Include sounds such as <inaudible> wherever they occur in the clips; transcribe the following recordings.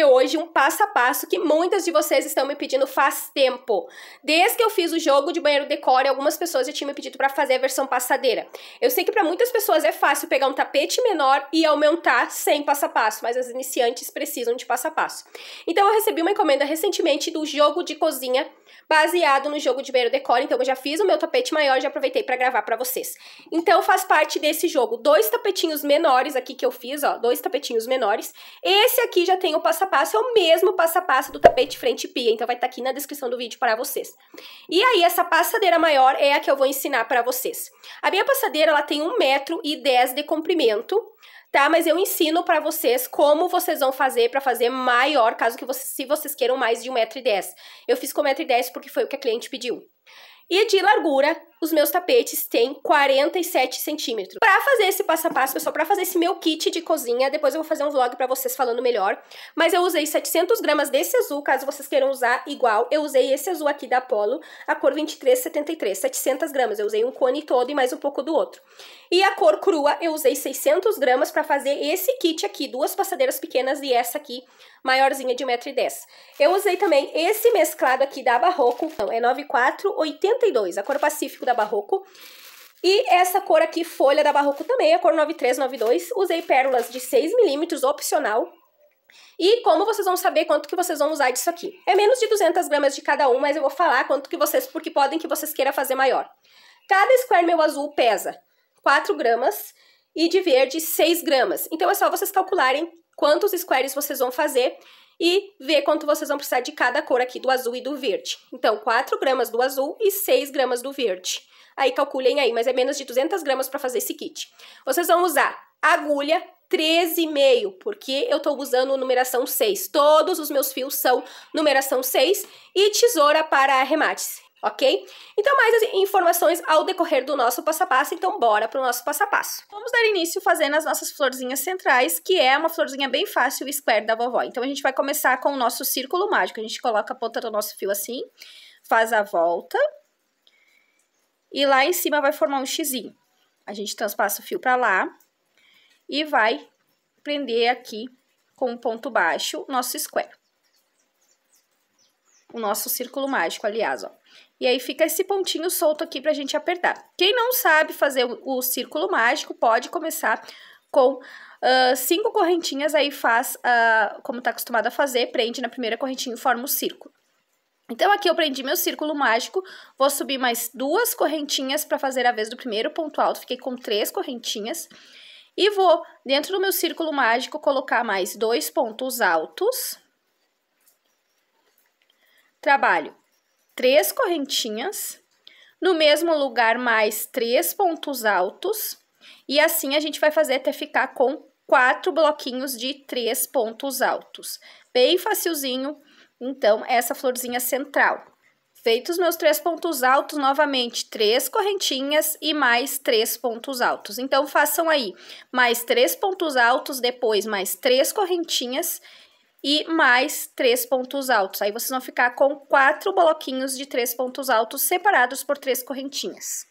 receber hoje um passo a passo que muitas de vocês estão me pedindo faz tempo. Desde que eu fiz o jogo de banheiro decore, algumas pessoas já tinham me pedido para fazer a versão passadeira. Eu sei que para muitas pessoas é fácil pegar um tapete menor e aumentar sem passo a passo, mas as iniciantes precisam de passo a passo. Então eu recebi uma encomenda recentemente do jogo de cozinha baseado no jogo de banheiro decore, então eu já fiz o meu tapete maior, já aproveitei para gravar para vocês. Então faz parte desse jogo dois tapetinhos menores aqui que eu fiz, ó, dois tapetinhos menores. Esse aqui já tem o passo a passo é o mesmo passo a passo do tapete frente e pia, então vai estar tá aqui na descrição do vídeo para vocês. E aí, essa passadeira maior é a que eu vou ensinar para vocês. A minha passadeira, ela tem um metro e dez de comprimento, tá? Mas eu ensino para vocês como vocês vão fazer para fazer maior, caso que vocês, se vocês queiram mais de 1,10m. Eu fiz com 1,10m porque foi o que a cliente pediu. E de largura, os meus tapetes têm 47 centímetros. Para fazer esse passo a passo, pessoal, é para fazer esse meu kit de cozinha, depois eu vou fazer um vlog para vocês falando melhor, mas eu usei 700 gramas desse azul, caso vocês queiram usar igual, eu usei esse azul aqui da Apollo, a cor 2373, 700 gramas, eu usei um cone todo e mais um pouco do outro. E a cor crua, eu usei 600 gramas para fazer esse kit aqui, duas passadeiras pequenas e essa aqui, maiorzinha de 1,10m. Eu usei também esse mesclado aqui da Barroco, então, é 9482, a cor pacífico da Barroco. E essa cor aqui, folha da Barroco também, a cor 9392. Usei pérolas de 6 milímetros, opcional. E como vocês vão saber quanto que vocês vão usar disso aqui? É menos de 200 gramas de cada um, mas eu vou falar quanto que vocês, porque podem que vocês queiram fazer maior. Cada square meu azul pesa 4 gramas e de verde 6 gramas. Então é só vocês calcularem quantos squares vocês vão fazer e ver quanto vocês vão precisar de cada cor aqui do azul e do verde. Então, 4 gramas do azul e 6 gramas do verde. Aí calculem aí, mas é menos de 200 gramas para fazer esse kit. Vocês vão usar agulha 13,5, porque eu estou usando numeração 6. Todos os meus fios são numeração 6 e tesoura para arremates ok? Então, mais informações ao decorrer do nosso passo a passo, então bora para o nosso passo a passo. Vamos dar início fazendo as nossas florzinhas centrais, que é uma florzinha bem fácil, o square da vovó. Então, a gente vai começar com o nosso círculo mágico, a gente coloca a ponta do nosso fio assim, faz a volta, e lá em cima vai formar um xizinho. A gente transpassa o fio para lá e vai prender aqui com um ponto baixo nosso square o nosso círculo mágico, aliás, ó. E aí fica esse pontinho solto aqui pra gente apertar. Quem não sabe fazer o círculo mágico, pode começar com uh, cinco correntinhas, aí faz uh, como tá acostumado a fazer, prende na primeira correntinha e forma o círculo. Então, aqui eu prendi meu círculo mágico, vou subir mais duas correntinhas para fazer a vez do primeiro ponto alto, fiquei com três correntinhas. E vou, dentro do meu círculo mágico, colocar mais dois pontos altos. Trabalho três correntinhas, no mesmo lugar mais três pontos altos, e assim a gente vai fazer até ficar com quatro bloquinhos de três pontos altos. Bem facilzinho, então, essa florzinha central. Feitos meus três pontos altos, novamente, três correntinhas e mais três pontos altos. Então, façam aí mais três pontos altos, depois mais três correntinhas e mais três pontos altos. Aí vocês vão ficar com quatro bloquinhos de três pontos altos separados por três correntinhas.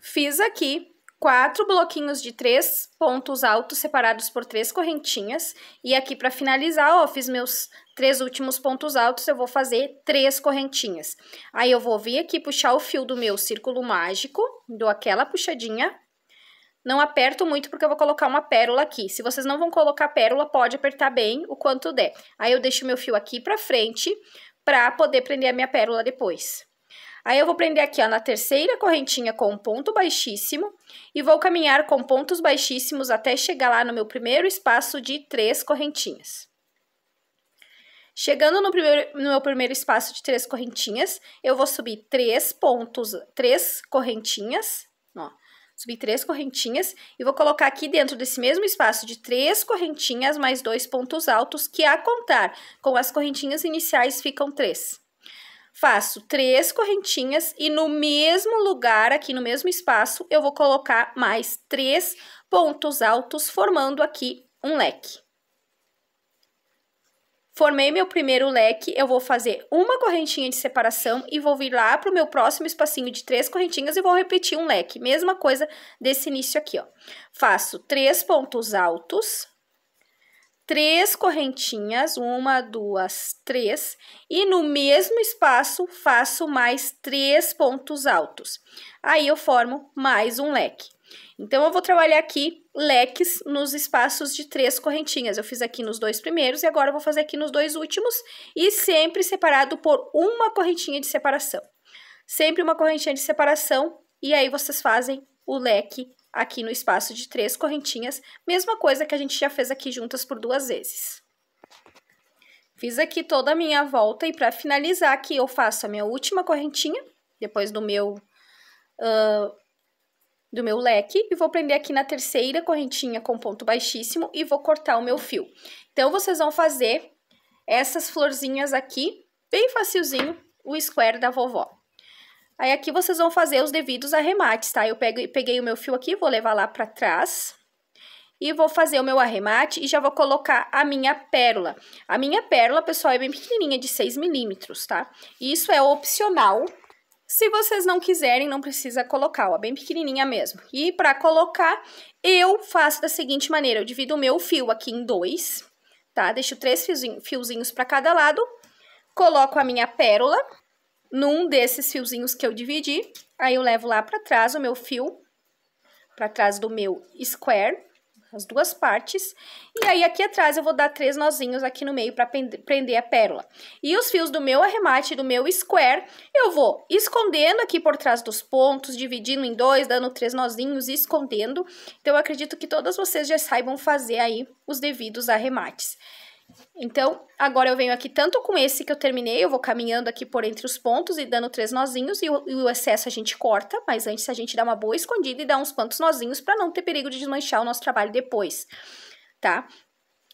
Fiz aqui quatro bloquinhos de três pontos altos separados por três correntinhas. E aqui, para finalizar, ó, fiz meus três últimos pontos altos, eu vou fazer três correntinhas. Aí, eu vou vir aqui puxar o fio do meu círculo mágico, dou aquela puxadinha, não aperto muito porque eu vou colocar uma pérola aqui. Se vocês não vão colocar pérola, pode apertar bem o quanto der. Aí eu deixo meu fio aqui pra frente pra poder prender a minha pérola depois. Aí eu vou prender aqui, ó, na terceira correntinha com um ponto baixíssimo e vou caminhar com pontos baixíssimos até chegar lá no meu primeiro espaço de três correntinhas. Chegando no, primeiro, no meu primeiro espaço de três correntinhas, eu vou subir três pontos, três correntinhas Subi três correntinhas e vou colocar aqui dentro desse mesmo espaço de três correntinhas mais dois pontos altos, que a contar com as correntinhas iniciais ficam três. Faço três correntinhas e no mesmo lugar, aqui no mesmo espaço, eu vou colocar mais três pontos altos, formando aqui um leque. Formei meu primeiro leque, eu vou fazer uma correntinha de separação e vou vir lá pro meu próximo espacinho de três correntinhas e vou repetir um leque. Mesma coisa desse início aqui, ó. Faço três pontos altos, três correntinhas, uma, duas, três, e no mesmo espaço faço mais três pontos altos. Aí eu formo mais um leque. Então, eu vou trabalhar aqui leques nos espaços de três correntinhas. Eu fiz aqui nos dois primeiros e agora eu vou fazer aqui nos dois últimos e sempre separado por uma correntinha de separação. Sempre uma correntinha de separação e aí vocês fazem o leque aqui no espaço de três correntinhas, mesma coisa que a gente já fez aqui juntas por duas vezes. Fiz aqui toda a minha volta e para finalizar aqui eu faço a minha última correntinha, depois do meu uh, do meu leque e vou prender aqui na terceira correntinha com ponto baixíssimo e vou cortar o meu fio. Então, vocês vão fazer essas florzinhas aqui, bem facilzinho, o square da vovó. Aí, aqui vocês vão fazer os devidos arremates, tá? Eu peguei o meu fio aqui, vou levar lá pra trás e vou fazer o meu arremate e já vou colocar a minha pérola. A minha pérola, pessoal, é bem pequenininha, de 6 milímetros, tá? Isso é opcional, se vocês não quiserem, não precisa colocar, ó, bem pequenininha mesmo. E para colocar, eu faço da seguinte maneira, eu divido o meu fio aqui em dois, tá? Deixo três fiozinho, fiozinhos para cada lado, coloco a minha pérola num desses fiozinhos que eu dividi, aí eu levo lá para trás o meu fio, para trás do meu square, as duas partes. E aí, aqui atrás, eu vou dar três nozinhos aqui no meio para prender a pérola. E os fios do meu arremate, do meu square, eu vou escondendo aqui por trás dos pontos, dividindo em dois, dando três nozinhos e escondendo. Então, eu acredito que todas vocês já saibam fazer aí os devidos arremates. Então, agora eu venho aqui tanto com esse que eu terminei, eu vou caminhando aqui por entre os pontos e dando três nozinhos, e o, e o excesso a gente corta, mas antes a gente dá uma boa escondida e dá uns quantos nozinhos para não ter perigo de desmanchar o nosso trabalho depois, tá?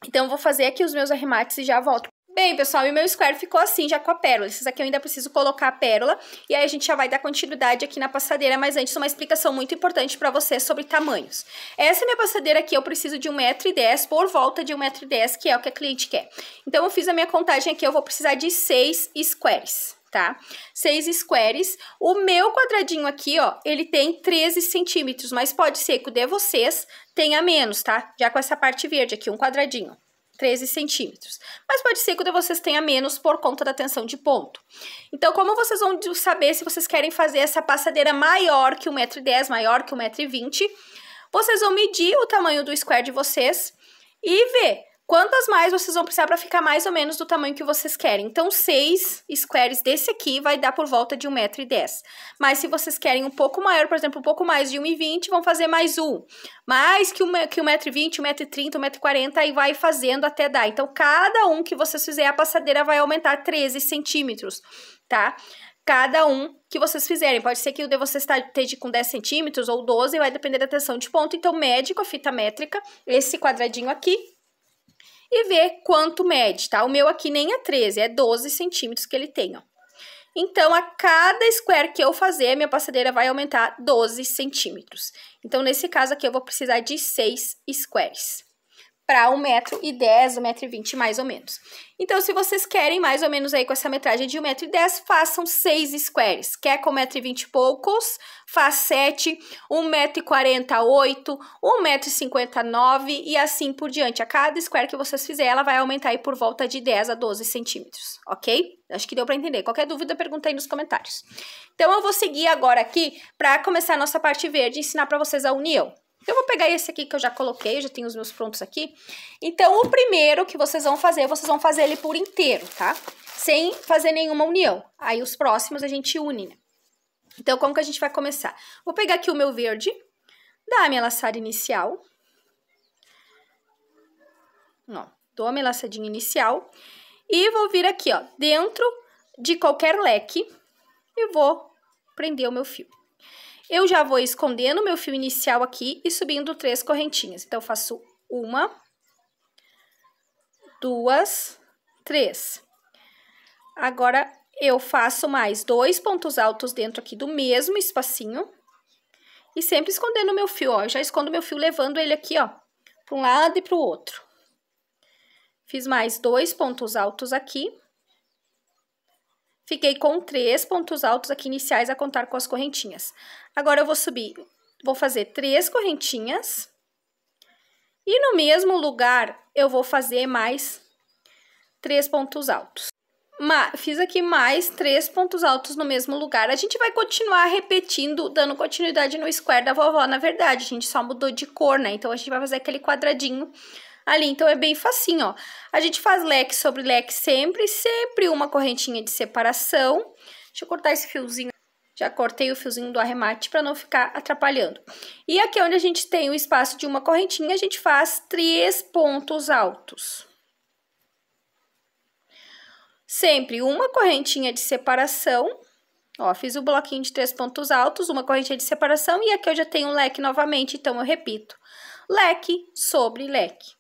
Então, vou fazer aqui os meus arremates e já volto. Bem, pessoal, e meu square ficou assim já com a pérola. Esses aqui eu ainda preciso colocar a pérola. E aí a gente já vai dar continuidade aqui na passadeira. Mas antes, uma explicação muito importante para vocês sobre tamanhos. Essa minha passadeira aqui, eu preciso de 1,10m por volta de 1,10m, que é o que a cliente quer. Então, eu fiz a minha contagem aqui, eu vou precisar de 6 squares tá? Seis squares. O meu quadradinho aqui, ó, ele tem 13 centímetros, mas pode ser que o de vocês tenha menos, tá? Já com essa parte verde aqui, um quadradinho. 13 centímetros. Mas pode ser que vocês tenham menos por conta da tensão de ponto. Então, como vocês vão saber se vocês querem fazer essa passadeira maior que 1,10m, maior que 1,20m? Vocês vão medir o tamanho do square de vocês e ver Quantas mais vocês vão precisar para ficar mais ou menos do tamanho que vocês querem? Então, 6 squares desse aqui vai dar por volta de 1,10m. Mas se vocês querem um pouco maior, por exemplo, um pouco mais de 1,20m, vão fazer mais um. Mais que 1,20m, 1,30m, 1,40m, aí vai fazendo até dar. Então, cada um que vocês fizer, a passadeira vai aumentar 13 centímetros, tá? Cada um que vocês fizerem. Pode ser que o de vocês tá, esteja com 10 centímetros ou 12, vai depender da tensão de ponto. Então, mede com a fita métrica esse quadradinho aqui e ver quanto mede, tá? O meu aqui nem é 13, é 12 centímetros que ele tem, ó. Então, a cada square que eu fazer, minha passadeira vai aumentar 12 centímetros. Então, nesse caso aqui, eu vou precisar de 6 squares para 1,10m, 1,20m mais ou menos. Então, se vocês querem mais ou menos aí com essa metragem de 1,10m, façam 6 squares. Quer com 1,20m e poucos? Faz 7, 1,40m, 8, 1,59m e assim por diante. A cada square que vocês fizerem, ela vai aumentar aí por volta de 10 a 12 cm ok? Acho que deu para entender. Qualquer dúvida, pergunta aí nos comentários. Então, eu vou seguir agora aqui para começar a nossa parte verde e ensinar para vocês a união. Eu vou pegar esse aqui que eu já coloquei, já tenho os meus prontos aqui. Então, o primeiro que vocês vão fazer, vocês vão fazer ele por inteiro, tá? Sem fazer nenhuma união. Aí, os próximos a gente une, né? Então, como que a gente vai começar? Vou pegar aqui o meu verde, dar a minha laçada inicial. Ó, dou a minha laçadinha inicial. E vou vir aqui, ó, dentro de qualquer leque e vou prender o meu fio. Eu já vou escondendo meu fio inicial aqui e subindo três correntinhas. Então, faço uma, duas, três. Agora, eu faço mais dois pontos altos dentro aqui do mesmo espacinho. E sempre escondendo meu fio, ó. Eu já escondo meu fio levando ele aqui, ó, para um lado e para o outro. Fiz mais dois pontos altos aqui. Fiquei com três pontos altos aqui iniciais a contar com as correntinhas. Agora, eu vou subir, vou fazer três correntinhas. E no mesmo lugar, eu vou fazer mais três pontos altos. Ma fiz aqui mais três pontos altos no mesmo lugar. A gente vai continuar repetindo, dando continuidade no square da vovó, na verdade. A gente só mudou de cor, né? Então, a gente vai fazer aquele quadradinho ali. Então, é bem facinho, ó. A gente faz leque sobre leque sempre, sempre uma correntinha de separação. Deixa eu cortar esse fiozinho. Já cortei o fiozinho do arremate para não ficar atrapalhando. E aqui é onde a gente tem o espaço de uma correntinha, a gente faz três pontos altos. Sempre uma correntinha de separação. Ó, fiz o bloquinho de três pontos altos, uma correntinha de separação e aqui eu já tenho leque novamente, então eu repito. Leque sobre leque.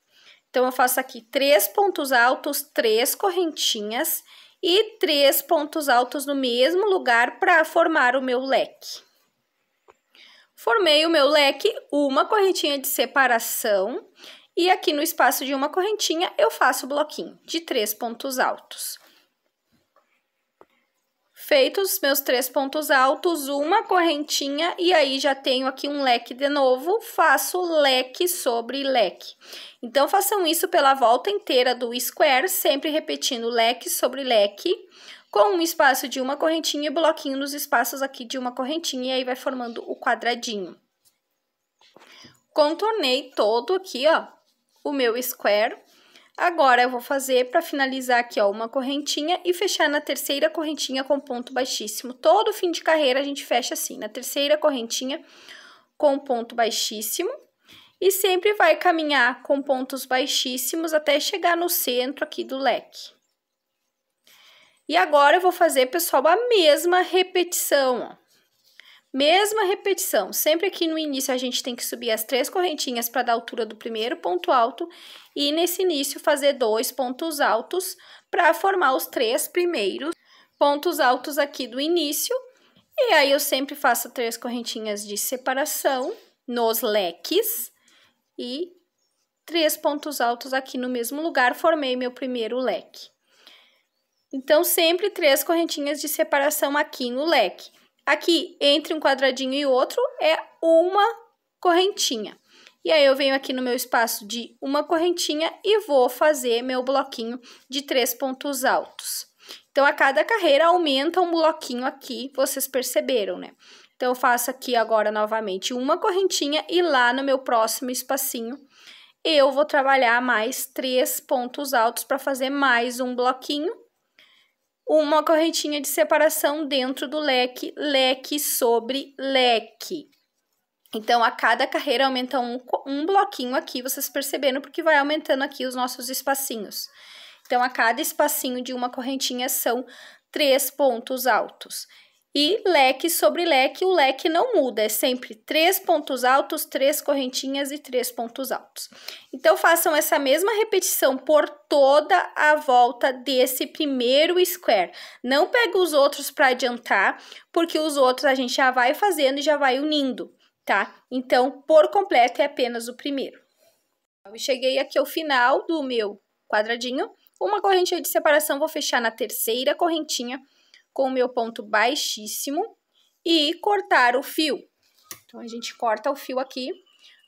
Então, eu faço aqui três pontos altos, três correntinhas e três pontos altos no mesmo lugar para formar o meu leque. Formei o meu leque, uma correntinha de separação e aqui no espaço de uma correntinha eu faço o bloquinho de três pontos altos. Feitos meus três pontos altos, uma correntinha e aí já tenho aqui um leque de novo, faço leque sobre leque. Então, façam isso pela volta inteira do square, sempre repetindo leque sobre leque, com um espaço de uma correntinha e bloquinho nos espaços aqui de uma correntinha, e aí vai formando o quadradinho. Contornei todo aqui, ó, o meu square Agora eu vou fazer para finalizar aqui, ó, uma correntinha e fechar na terceira correntinha com ponto baixíssimo. Todo fim de carreira a gente fecha assim, na terceira correntinha com ponto baixíssimo. E sempre vai caminhar com pontos baixíssimos até chegar no centro aqui do leque. E agora eu vou fazer, pessoal, a mesma repetição, ó. Mesma repetição, sempre aqui no início a gente tem que subir as três correntinhas para dar altura do primeiro ponto alto e nesse início fazer dois pontos altos para formar os três primeiros pontos altos aqui do início. E aí eu sempre faço três correntinhas de separação nos leques e três pontos altos aqui no mesmo lugar, formei meu primeiro leque. Então, sempre três correntinhas de separação aqui no leque. Aqui, entre um quadradinho e outro, é uma correntinha. E aí, eu venho aqui no meu espaço de uma correntinha e vou fazer meu bloquinho de três pontos altos. Então, a cada carreira aumenta um bloquinho aqui, vocês perceberam, né? Então, eu faço aqui agora novamente uma correntinha e lá no meu próximo espacinho eu vou trabalhar mais três pontos altos para fazer mais um bloquinho uma correntinha de separação dentro do leque, leque sobre leque. Então, a cada carreira aumenta um, um bloquinho aqui, vocês percebendo porque vai aumentando aqui os nossos espacinhos. Então, a cada espacinho de uma correntinha são três pontos altos. E leque sobre leque, o leque não muda, é sempre três pontos altos, três correntinhas e três pontos altos. Então, façam essa mesma repetição por toda a volta desse primeiro square. Não pega os outros para adiantar, porque os outros a gente já vai fazendo e já vai unindo, tá? Então, por completo é apenas o primeiro. Eu cheguei aqui ao final do meu quadradinho. Uma correntinha de separação, vou fechar na terceira correntinha com o meu ponto baixíssimo e cortar o fio. Então, a gente corta o fio aqui.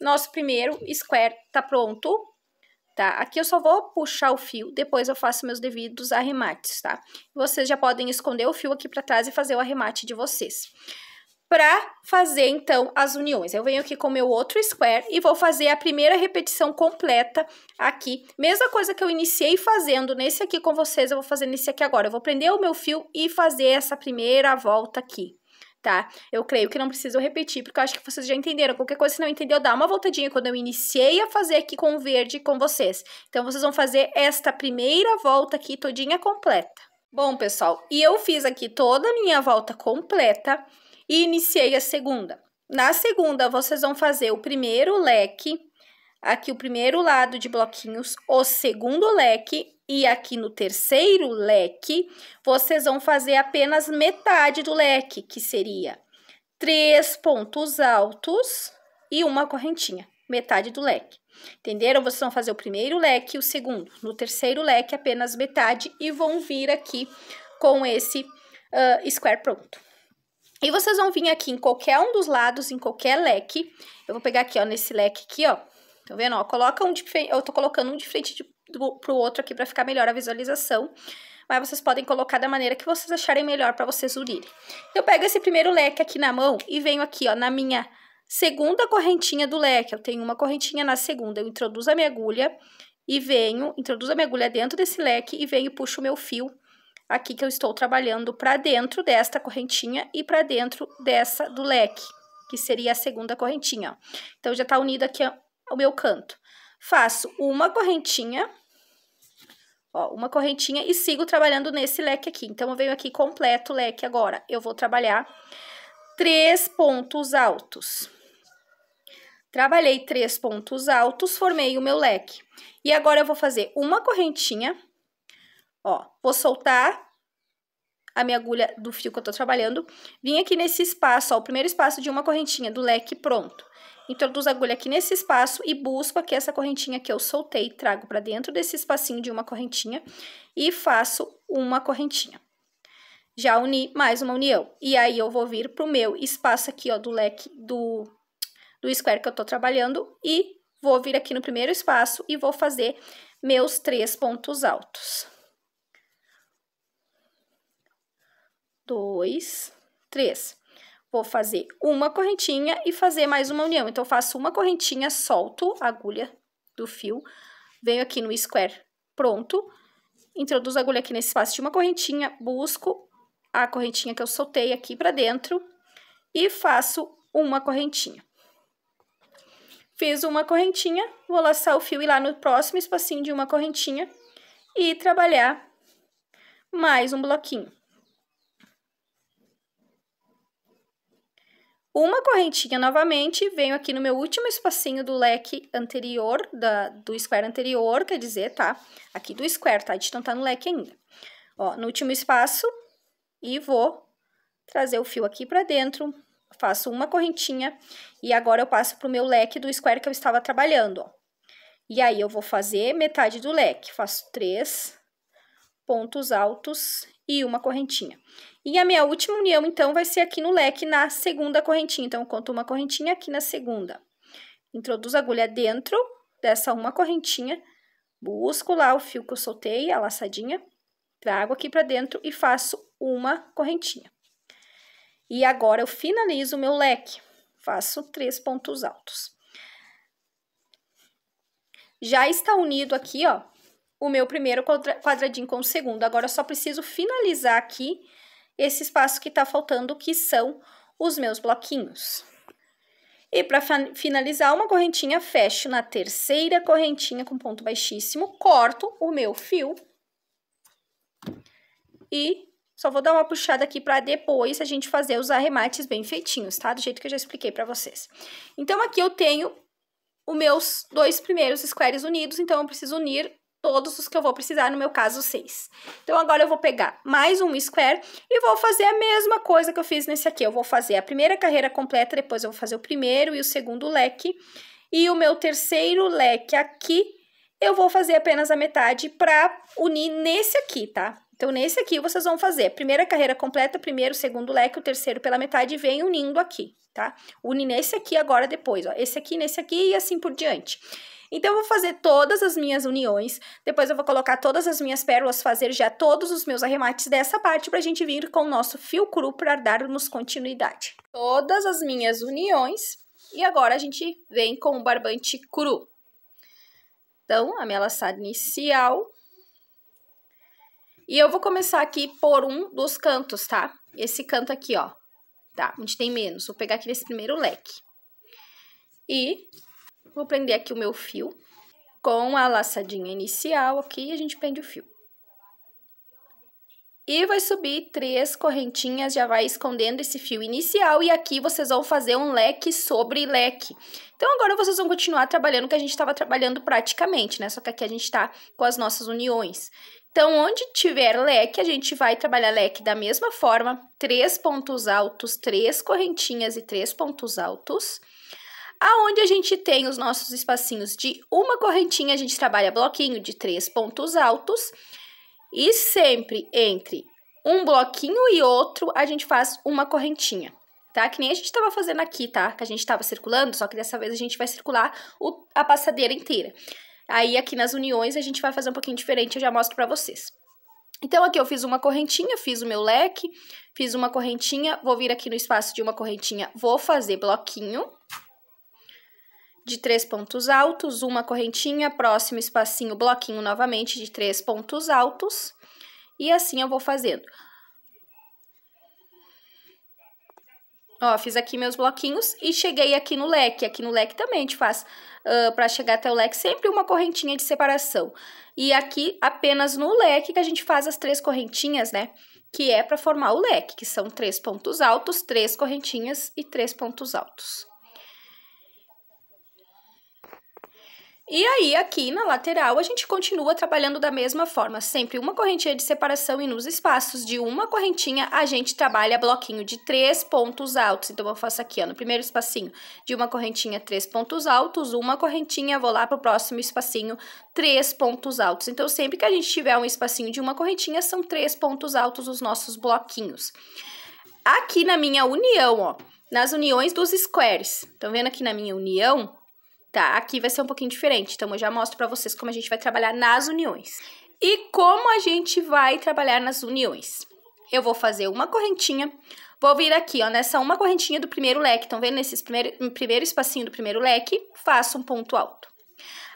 Nosso primeiro square tá pronto, tá? Aqui eu só vou puxar o fio, depois eu faço meus devidos arremates, tá? Vocês já podem esconder o fio aqui pra trás e fazer o arremate de vocês para fazer então as uniões. Eu venho aqui com meu outro square e vou fazer a primeira repetição completa aqui. Mesma coisa que eu iniciei fazendo nesse aqui com vocês, eu vou fazer nesse aqui agora. Eu vou prender o meu fio e fazer essa primeira volta aqui. Tá? Eu creio que não preciso repetir, porque eu acho que vocês já entenderam. Qualquer coisa, se não entendeu, dá uma voltadinha quando eu iniciei a fazer aqui com o verde com vocês. Então, vocês vão fazer esta primeira volta aqui todinha completa. Bom, pessoal, e eu fiz aqui toda a minha volta completa e iniciei a segunda. Na segunda, vocês vão fazer o primeiro leque, aqui o primeiro lado de bloquinhos, o segundo leque e aqui no terceiro leque, vocês vão fazer apenas metade do leque, que seria três pontos altos e uma correntinha, metade do leque. Entenderam? Vocês vão fazer o primeiro leque e o segundo. No terceiro leque, apenas metade e vão vir aqui com esse uh, square pronto. E vocês vão vir aqui em qualquer um dos lados, em qualquer leque. Eu vou pegar aqui, ó, nesse leque aqui, ó. Tá vendo? Ó, coloca um de frente, eu tô colocando um de frente de, do, pro outro aqui pra ficar melhor a visualização. Mas vocês podem colocar da maneira que vocês acharem melhor pra vocês unirem. Eu pego esse primeiro leque aqui na mão e venho aqui, ó, na minha segunda correntinha do leque. Eu tenho uma correntinha na segunda, eu introduzo a minha agulha e venho, introduzo a minha agulha dentro desse leque e venho e puxo o meu fio aqui que eu estou trabalhando para dentro desta correntinha e para dentro dessa do leque, que seria a segunda correntinha. Então, já tá unido aqui o meu canto. Faço uma correntinha, ó, uma correntinha e sigo trabalhando nesse leque aqui. Então, eu venho aqui completo o leque agora. Eu vou trabalhar três pontos altos. Trabalhei três pontos altos, formei o meu leque. E agora, eu vou fazer uma correntinha Ó, vou soltar a minha agulha do fio que eu tô trabalhando. Vim aqui nesse espaço, ó, o primeiro espaço de uma correntinha do leque pronto. Introduzo a agulha aqui nesse espaço e busco aqui essa correntinha que eu soltei, trago para dentro desse espacinho de uma correntinha e faço uma correntinha. Já uni mais uma união. E aí, eu vou vir pro meu espaço aqui, ó, do leque do, do square que eu tô trabalhando e vou vir aqui no primeiro espaço e vou fazer meus três pontos altos. dois, três. Vou fazer uma correntinha e fazer mais uma união. Então, eu faço uma correntinha, solto a agulha do fio, venho aqui no square pronto, introduzo a agulha aqui nesse espaço de uma correntinha, busco a correntinha que eu soltei aqui pra dentro e faço uma correntinha. Fiz uma correntinha, vou laçar o fio e lá no próximo espacinho de uma correntinha e trabalhar mais um bloquinho. Uma correntinha novamente, venho aqui no meu último espacinho do leque anterior, da, do square anterior, quer dizer, tá? Aqui do square, tá? A gente não tá no leque ainda. Ó, no último espaço, e vou trazer o fio aqui pra dentro, faço uma correntinha, e agora eu passo pro meu leque do square que eu estava trabalhando, ó. E aí, eu vou fazer metade do leque, faço três pontos altos e uma correntinha. E a minha última união, então, vai ser aqui no leque, na segunda correntinha. Então, eu conto uma correntinha aqui na segunda. Introduzo a agulha dentro dessa uma correntinha, busco lá o fio que eu soltei, a laçadinha, trago aqui para dentro e faço uma correntinha. E agora, eu finalizo o meu leque, faço três pontos altos. Já está unido aqui, ó, o meu primeiro quadradinho com o segundo. Agora, eu só preciso finalizar aqui esse espaço que está faltando, que são os meus bloquinhos. E para finalizar, uma correntinha, fecho na terceira correntinha com ponto baixíssimo, corto o meu fio e só vou dar uma puxada aqui para depois a gente fazer os arremates bem feitinhos, tá? Do jeito que eu já expliquei para vocês. Então, aqui eu tenho os meus dois primeiros squares unidos, então eu preciso unir todos os que eu vou precisar, no meu caso, seis. Então, agora eu vou pegar mais um square e vou fazer a mesma coisa que eu fiz nesse aqui. Eu vou fazer a primeira carreira completa, depois eu vou fazer o primeiro e o segundo leque. E o meu terceiro leque aqui, eu vou fazer apenas a metade para unir nesse aqui, tá? Então, nesse aqui, vocês vão fazer primeira carreira completa, primeiro, segundo leque, o terceiro pela metade e vem unindo aqui, tá? Une nesse aqui agora depois, ó. Esse aqui, nesse aqui e assim por diante. Então, eu vou fazer todas as minhas uniões, depois eu vou colocar todas as minhas pérolas, fazer já todos os meus arremates dessa parte para a gente vir com o nosso fio cru para darmos continuidade. Todas as minhas uniões e agora a gente vem com o barbante cru. Então, a minha laçada inicial. E eu vou começar aqui por um dos cantos, tá? Esse canto aqui, ó, tá? Onde tem menos. Vou pegar aqui nesse primeiro leque. E Vou prender aqui o meu fio com a laçadinha inicial aqui, a gente prende o fio. E vai subir três correntinhas, já vai escondendo esse fio inicial e aqui vocês vão fazer um leque sobre leque. Então, agora vocês vão continuar trabalhando o que a gente estava trabalhando praticamente, né? Só que aqui a gente está com as nossas uniões. Então, onde tiver leque, a gente vai trabalhar leque da mesma forma, três pontos altos, três correntinhas e três pontos altos aonde a gente tem os nossos espacinhos de uma correntinha, a gente trabalha bloquinho de três pontos altos e sempre entre um bloquinho e outro a gente faz uma correntinha, tá? Que nem a gente estava fazendo aqui, tá? Que a gente estava circulando, só que dessa vez a gente vai circular o, a passadeira inteira. Aí aqui nas uniões a gente vai fazer um pouquinho diferente, eu já mostro para vocês. Então, aqui eu fiz uma correntinha, fiz o meu leque, fiz uma correntinha, vou vir aqui no espaço de uma correntinha, vou fazer bloquinho, de três pontos altos, uma correntinha, próximo espacinho, bloquinho novamente de três pontos altos. E assim eu vou fazendo. Ó, fiz aqui meus bloquinhos e cheguei aqui no leque. Aqui no leque também a gente faz, uh, para chegar até o leque, sempre uma correntinha de separação. E aqui, apenas no leque, que a gente faz as três correntinhas, né? Que é para formar o leque, que são três pontos altos, três correntinhas e três pontos altos. E aí, aqui na lateral, a gente continua trabalhando da mesma forma, sempre uma correntinha de separação e nos espaços de uma correntinha a gente trabalha bloquinho de três pontos altos. Então, eu faço aqui, ó, no primeiro espacinho de uma correntinha, três pontos altos, uma correntinha, vou lá pro próximo espacinho, três pontos altos. Então, sempre que a gente tiver um espacinho de uma correntinha, são três pontos altos os nossos bloquinhos. Aqui na minha união, ó, nas uniões dos squares, estão vendo aqui na minha união? tá? Aqui vai ser um pouquinho diferente, então eu já mostro para vocês como a gente vai trabalhar nas uniões. E como a gente vai trabalhar nas uniões? Eu vou fazer uma correntinha, vou vir aqui, ó, nessa uma correntinha do primeiro leque, estão vendo? Nesse primeiro, primeiro espacinho do primeiro leque, faço um ponto alto.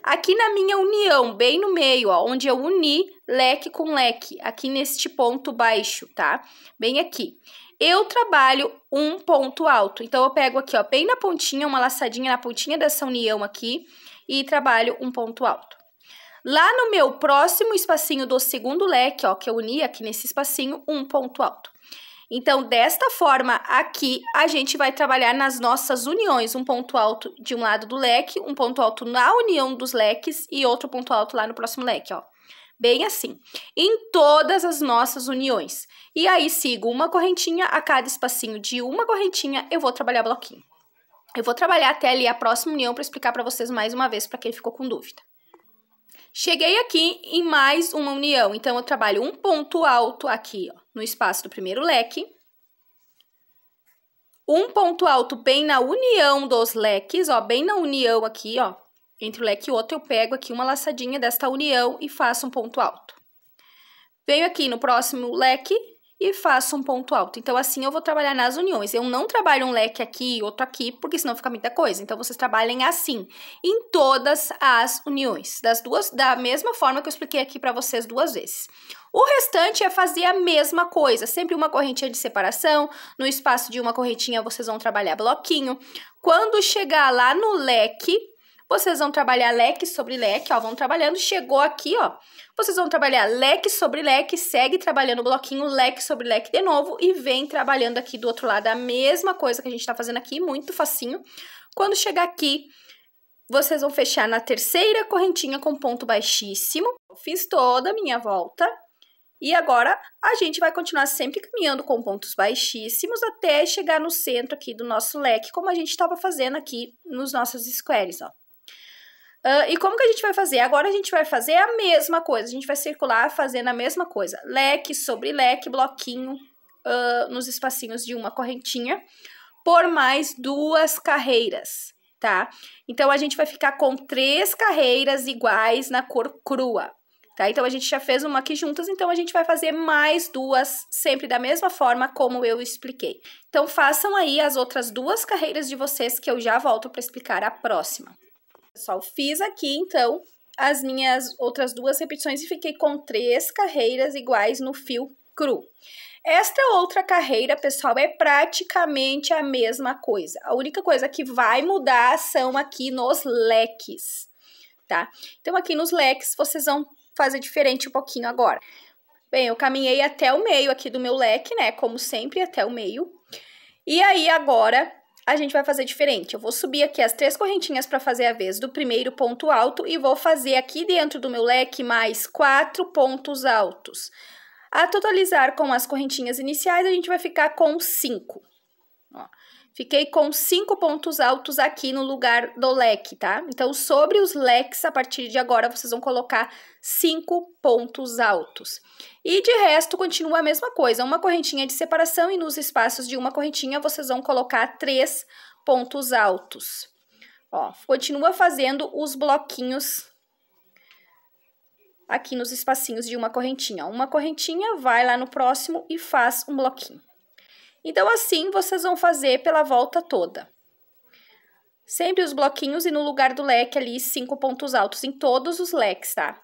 Aqui na minha união, bem no meio, ó, onde eu uni leque com leque, aqui neste ponto baixo, tá? Bem aqui eu trabalho um ponto alto. Então, eu pego aqui, ó, bem na pontinha, uma laçadinha na pontinha dessa união aqui e trabalho um ponto alto. Lá no meu próximo espacinho do segundo leque, ó, que eu uni aqui nesse espacinho, um ponto alto. Então, desta forma aqui, a gente vai trabalhar nas nossas uniões, um ponto alto de um lado do leque, um ponto alto na união dos leques e outro ponto alto lá no próximo leque, ó bem assim, em todas as nossas uniões. E aí sigo uma correntinha, a cada espacinho de uma correntinha eu vou trabalhar bloquinho. Eu vou trabalhar até ali a próxima união para explicar para vocês mais uma vez para quem ficou com dúvida. Cheguei aqui em mais uma união, então eu trabalho um ponto alto aqui, ó, no espaço do primeiro leque. Um ponto alto bem na união dos leques, ó, bem na união aqui, ó, entre o leque e outro, eu pego aqui uma laçadinha desta união e faço um ponto alto. Venho aqui no próximo leque e faço um ponto alto. Então, assim eu vou trabalhar nas uniões. Eu não trabalho um leque aqui e outro aqui, porque senão fica muita coisa. Então, vocês trabalhem assim, em todas as uniões. Das duas, da mesma forma que eu expliquei aqui para vocês duas vezes. O restante é fazer a mesma coisa, sempre uma correntinha de separação, no espaço de uma correntinha vocês vão trabalhar bloquinho. Quando chegar lá no leque, vocês vão trabalhar leque sobre leque, ó, vão trabalhando, chegou aqui, ó. Vocês vão trabalhar leque sobre leque, segue trabalhando o bloquinho leque sobre leque de novo e vem trabalhando aqui do outro lado a mesma coisa que a gente tá fazendo aqui, muito facinho. Quando chegar aqui, vocês vão fechar na terceira correntinha com ponto baixíssimo. Fiz toda a minha volta. E agora, a gente vai continuar sempre caminhando com pontos baixíssimos até chegar no centro aqui do nosso leque, como a gente estava fazendo aqui nos nossos squares, ó. Uh, e como que a gente vai fazer? Agora a gente vai fazer a mesma coisa, a gente vai circular fazendo a mesma coisa. Leque sobre leque, bloquinho uh, nos espacinhos de uma correntinha, por mais duas carreiras, tá? Então a gente vai ficar com três carreiras iguais na cor crua, tá? Então a gente já fez uma aqui juntas, então a gente vai fazer mais duas, sempre da mesma forma como eu expliquei. Então façam aí as outras duas carreiras de vocês que eu já volto para explicar a próxima. Pessoal, fiz aqui então as minhas outras duas repetições e fiquei com três carreiras iguais no fio cru. Esta outra carreira, pessoal, é praticamente a mesma coisa. A única coisa que vai mudar são aqui nos leques, tá? Então, aqui nos leques, vocês vão fazer diferente um pouquinho agora. Bem, eu caminhei até o meio aqui do meu leque, né? Como sempre, até o meio. E aí, agora, a gente vai fazer diferente. Eu vou subir aqui as três correntinhas para fazer a vez do primeiro ponto alto e vou fazer aqui dentro do meu leque mais quatro pontos altos. A totalizar com as correntinhas iniciais, a gente vai ficar com cinco. Ó. Fiquei com cinco pontos altos aqui no lugar do leque, tá? Então, sobre os leques, a partir de agora, vocês vão colocar cinco pontos altos. E de resto, continua a mesma coisa. Uma correntinha de separação e nos espaços de uma correntinha, vocês vão colocar três pontos altos. Ó, continua fazendo os bloquinhos aqui nos espacinhos de uma correntinha. Uma correntinha, vai lá no próximo e faz um bloquinho. Então, assim vocês vão fazer pela volta toda. Sempre os bloquinhos e no lugar do leque ali, cinco pontos altos em todos os leques, tá?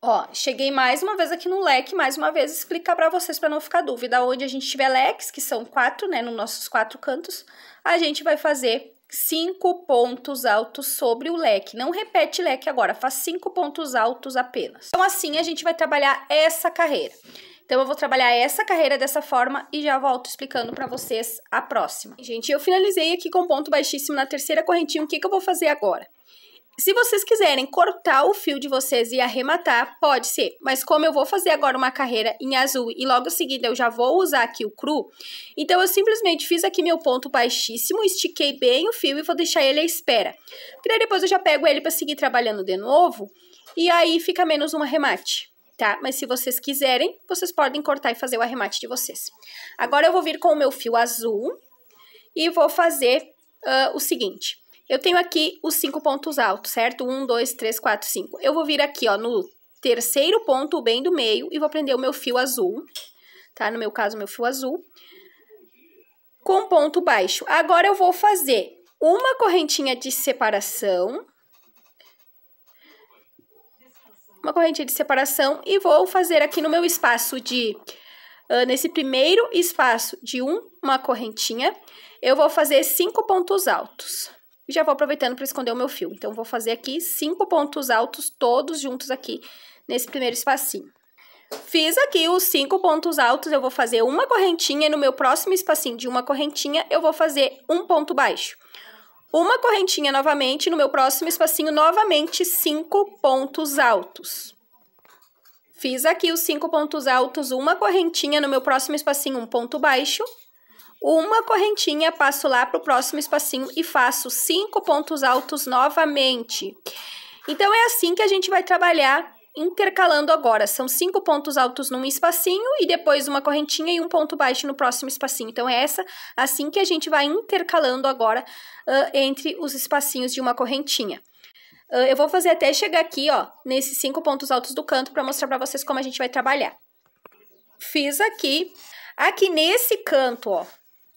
Ó, cheguei mais uma vez aqui no leque, mais uma vez explicar para vocês para não ficar dúvida. Onde a gente tiver leques, que são quatro, né, nos nossos quatro cantos, a gente vai fazer cinco pontos altos sobre o leque. Não repete leque agora, faz cinco pontos altos apenas. Então, assim, a gente vai trabalhar essa carreira. Então eu vou trabalhar essa carreira dessa forma e já volto explicando para vocês a próxima. Gente, eu finalizei aqui com ponto baixíssimo na terceira correntinha. O que, que eu vou fazer agora? Se vocês quiserem cortar o fio de vocês e arrematar, pode ser. Mas como eu vou fazer agora uma carreira em azul e logo em seguida eu já vou usar aqui o cru, então eu simplesmente fiz aqui meu ponto baixíssimo, estiquei bem o fio e vou deixar ele à espera. Porque depois eu já pego ele para seguir trabalhando de novo e aí fica menos um arremate tá? Mas se vocês quiserem, vocês podem cortar e fazer o arremate de vocês. Agora eu vou vir com o meu fio azul e vou fazer uh, o seguinte. Eu tenho aqui os cinco pontos altos, certo? Um, dois, três, quatro, cinco. Eu vou vir aqui, ó, no terceiro ponto, bem do meio, e vou prender o meu fio azul, tá? No meu caso, meu fio azul, com ponto baixo. Agora, eu vou fazer uma correntinha de separação, uma correntinha de separação e vou fazer aqui no meu espaço de... Uh, nesse primeiro espaço de um, uma correntinha, eu vou fazer cinco pontos altos. Já vou aproveitando para esconder o meu fio. Então, vou fazer aqui cinco pontos altos todos juntos aqui nesse primeiro espacinho. Fiz aqui os cinco pontos altos, eu vou fazer uma correntinha e no meu próximo espacinho de uma correntinha eu vou fazer um ponto baixo. Uma correntinha novamente, no meu próximo espacinho, novamente, cinco pontos altos. Fiz aqui os cinco pontos altos, uma correntinha no meu próximo espacinho, um ponto baixo. Uma correntinha, passo lá para o próximo espacinho e faço cinco pontos altos novamente. Então, é assim que a gente vai trabalhar intercalando agora. São cinco pontos altos num espacinho e depois uma correntinha e um ponto baixo no próximo espacinho. Então, é essa assim que a gente vai intercalando agora uh, entre os espacinhos de uma correntinha. Uh, eu vou fazer até chegar aqui, ó, nesses cinco pontos altos do canto para mostrar para vocês como a gente vai trabalhar. Fiz aqui. Aqui nesse canto, ó,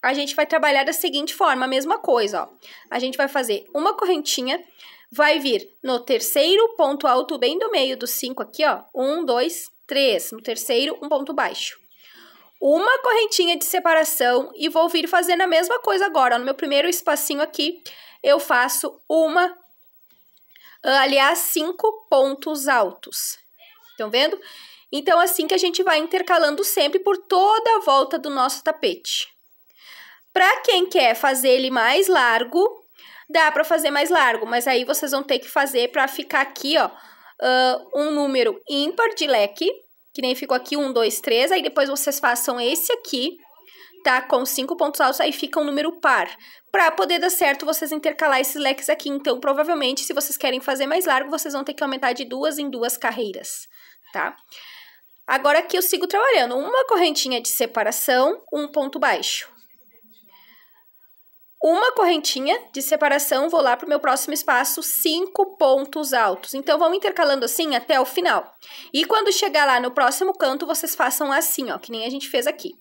a gente vai trabalhar da seguinte forma, a mesma coisa, ó. A gente vai fazer uma correntinha vai vir no terceiro ponto alto, bem do meio dos cinco aqui, ó. Um, dois, três. No terceiro, um ponto baixo. Uma correntinha de separação e vou vir fazendo a mesma coisa agora. no meu primeiro espacinho aqui, eu faço uma, ah, aliás, cinco pontos altos. Estão vendo? Então, assim que a gente vai intercalando sempre por toda a volta do nosso tapete. Para quem quer fazer ele mais largo, dá para fazer mais largo, mas aí vocês vão ter que fazer para ficar aqui, ó, uh, um número ímpar de leque, que nem ficou aqui, um, dois, três, aí depois vocês façam esse aqui, tá? Com cinco pontos altos, aí fica um número par. Pra poder dar certo, vocês intercalar esses leques aqui. Então, provavelmente, se vocês querem fazer mais largo, vocês vão ter que aumentar de duas em duas carreiras, tá? Agora aqui eu sigo trabalhando uma correntinha de separação, um ponto baixo uma correntinha de separação, vou lá para o meu próximo espaço, cinco pontos altos. Então, vamos intercalando assim até o final. E quando chegar lá no próximo canto, vocês façam assim, ó, que nem a gente fez aqui.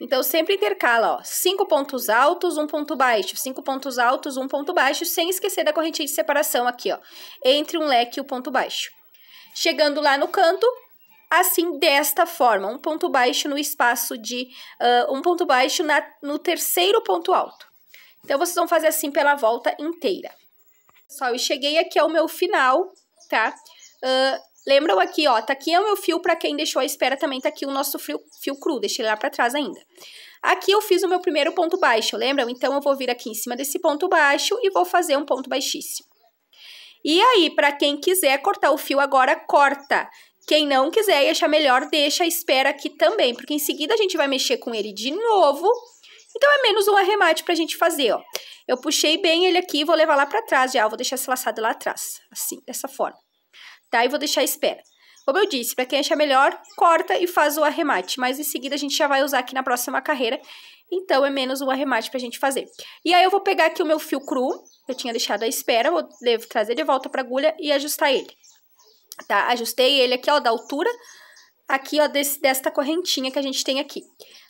Então, sempre intercala, ó, cinco pontos altos, um ponto baixo, cinco pontos altos, um ponto baixo, sem esquecer da correntinha de separação aqui, ó, entre um leque e o um ponto baixo. Chegando lá no canto, assim desta forma, um ponto baixo no espaço de, uh, um ponto baixo na, no terceiro ponto alto. Então, vocês vão fazer assim pela volta inteira. Pessoal, e cheguei aqui ao meu final, tá? Uh, lembram aqui, ó, tá aqui é o meu fio, pra quem deixou à espera também tá aqui o nosso fio, fio cru, deixei lá pra trás ainda. Aqui eu fiz o meu primeiro ponto baixo, lembram? Então, eu vou vir aqui em cima desse ponto baixo e vou fazer um ponto baixíssimo. E aí, para quem quiser cortar o fio agora, corta. Quem não quiser e achar melhor, deixa, espera aqui também, porque em seguida a gente vai mexer com ele de novo então é menos um arremate pra gente fazer, ó. Eu puxei bem ele aqui, vou levar lá pra trás já, vou deixar esse laçado lá atrás, assim, dessa forma. Tá? E vou deixar a espera. Como eu disse, para quem achar melhor, corta e faz o arremate, mas em seguida a gente já vai usar aqui na próxima carreira, então é menos um arremate pra gente fazer. E aí eu vou pegar aqui o meu fio cru, que eu tinha deixado à espera, vou trazer de volta pra agulha e ajustar ele. Tá? Ajustei ele aqui, ó, da altura, aqui, ó, desse, desta correntinha que a gente tem aqui.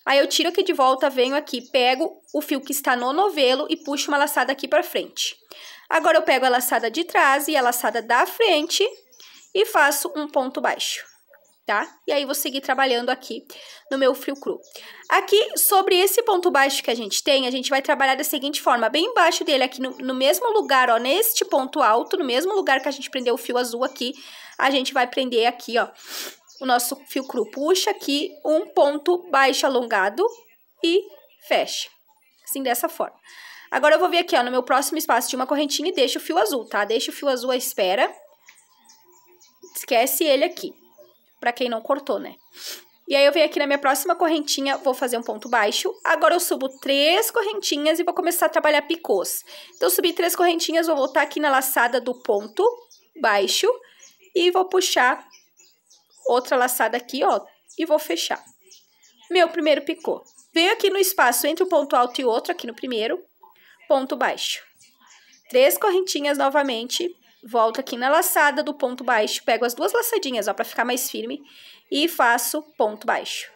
Aí eu tiro aqui de volta, venho aqui, pego o fio que está no novelo e puxo uma laçada aqui para frente. Agora eu pego a laçada de trás e a laçada da frente e faço um ponto baixo, tá? E aí vou seguir trabalhando aqui no meu fio cru. Aqui, sobre esse ponto baixo que a gente tem, a gente vai trabalhar da seguinte forma, bem embaixo dele, aqui no, no mesmo lugar, ó, neste ponto alto, no mesmo lugar que a gente prendeu o fio azul aqui, a gente vai prender aqui, ó, o nosso fio cru puxa aqui, um ponto baixo alongado e fecha. Assim, dessa forma. Agora, eu vou vir aqui, ó, no meu próximo espaço de uma correntinha e deixo o fio azul, tá? Deixo o fio azul à espera. Esquece ele aqui, pra quem não cortou, né? E aí, eu venho aqui na minha próxima correntinha, vou fazer um ponto baixo. Agora, eu subo três correntinhas e vou começar a trabalhar picôs. Então, subi três correntinhas, vou voltar aqui na laçada do ponto baixo e vou puxar outra laçada aqui, ó, e vou fechar. Meu primeiro picô. Venho aqui no espaço entre um ponto alto e outro, aqui no primeiro, ponto baixo. Três correntinhas novamente, volto aqui na laçada do ponto baixo, pego as duas laçadinhas, ó, pra ficar mais firme, e faço ponto baixo.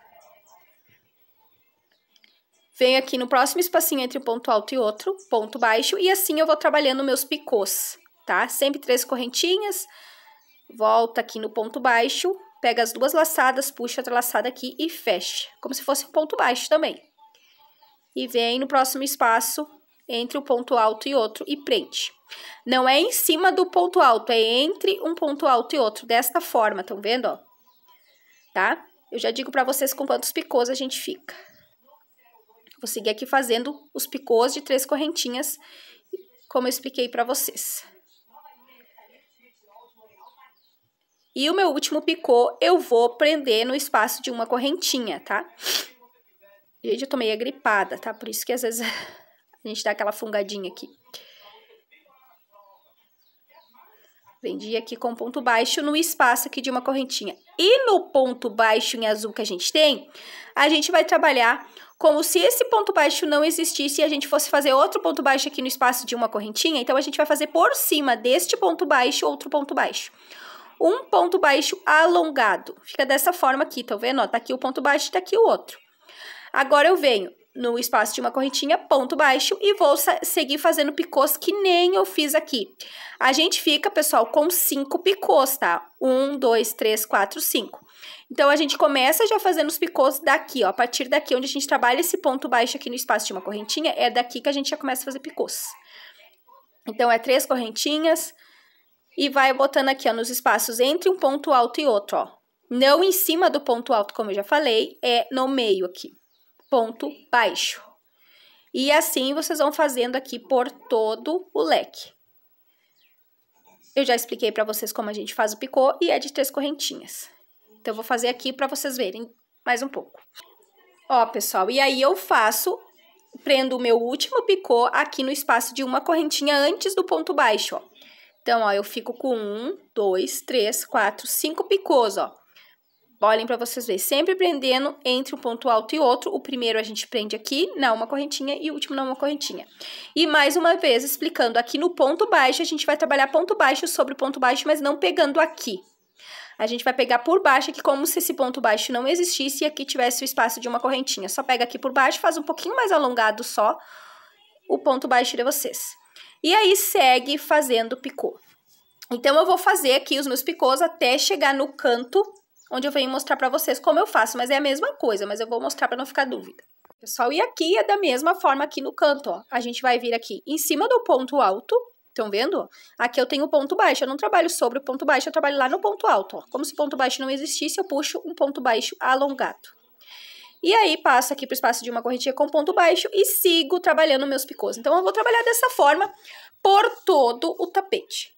Venho aqui no próximo espacinho entre um ponto alto e outro, ponto baixo, e assim eu vou trabalhando meus picôs, tá? Sempre três correntinhas, volta aqui no ponto baixo, pega as duas laçadas, puxa a laçada aqui e fecha, como se fosse um ponto baixo também. E vem no próximo espaço entre o um ponto alto e outro e prende. Não é em cima do ponto alto, é entre um ponto alto e outro, desta forma, estão vendo, ó? Tá? Eu já digo para vocês com quantos picôs a gente fica. Vou seguir aqui fazendo os picôs de três correntinhas, como eu expliquei para vocês. E o meu último picô eu vou prender no espaço de uma correntinha, tá? Gente, eu tô meio gripada, tá? Por isso que às vezes <laughs> a gente dá aquela fungadinha aqui. Prendi aqui com ponto baixo no espaço aqui de uma correntinha. E no ponto baixo em azul que a gente tem, a gente vai trabalhar como se esse ponto baixo não existisse e a gente fosse fazer outro ponto baixo aqui no espaço de uma correntinha. Então, a gente vai fazer por cima deste ponto baixo outro ponto baixo um ponto baixo alongado. Fica dessa forma aqui, tá vendo? Ó, tá aqui o ponto baixo e tá aqui o outro. Agora eu venho no espaço de uma correntinha, ponto baixo, e vou seguir fazendo picôs que nem eu fiz aqui. A gente fica, pessoal, com cinco picôs, tá? Um, dois, três, quatro, cinco. Então, a gente começa já fazendo os picôs daqui, ó. A partir daqui, onde a gente trabalha esse ponto baixo aqui no espaço de uma correntinha, é daqui que a gente já começa a fazer picôs. Então, é três correntinhas, e vai botando aqui, ó, nos espaços entre um ponto alto e outro, ó. Não em cima do ponto alto, como eu já falei, é no meio aqui. Ponto baixo. E assim vocês vão fazendo aqui por todo o leque. Eu já expliquei para vocês como a gente faz o picô e é de três correntinhas. Então, eu vou fazer aqui para vocês verem mais um pouco. Ó, pessoal, e aí eu faço, prendo o meu último picô aqui no espaço de uma correntinha antes do ponto baixo, ó. Então, ó, eu fico com um, dois, três, quatro, cinco picôs, ó. Olhem para vocês verem, sempre prendendo entre um ponto alto e outro. O primeiro a gente prende aqui na uma correntinha e o último na uma correntinha. E mais uma vez, explicando aqui no ponto baixo, a gente vai trabalhar ponto baixo sobre ponto baixo, mas não pegando aqui. A gente vai pegar por baixo aqui como se esse ponto baixo não existisse e aqui tivesse o espaço de uma correntinha. Só pega aqui por baixo, faz um pouquinho mais alongado só o ponto baixo de vocês. E aí segue fazendo picô. Então eu vou fazer aqui os meus picôs até chegar no canto onde eu venho mostrar para vocês como eu faço, mas é a mesma coisa, mas eu vou mostrar para não ficar dúvida. Pessoal, e aqui é da mesma forma aqui no canto, ó. A gente vai vir aqui em cima do ponto alto, estão vendo? Aqui eu tenho o ponto baixo, eu não trabalho sobre o ponto baixo, eu trabalho lá no ponto alto, ó. Como se o ponto baixo não existisse, eu puxo um ponto baixo alongado. E aí passo aqui para o espaço de uma correntinha com ponto baixo e sigo trabalhando meus picôs. Então eu vou trabalhar dessa forma por todo o tapete.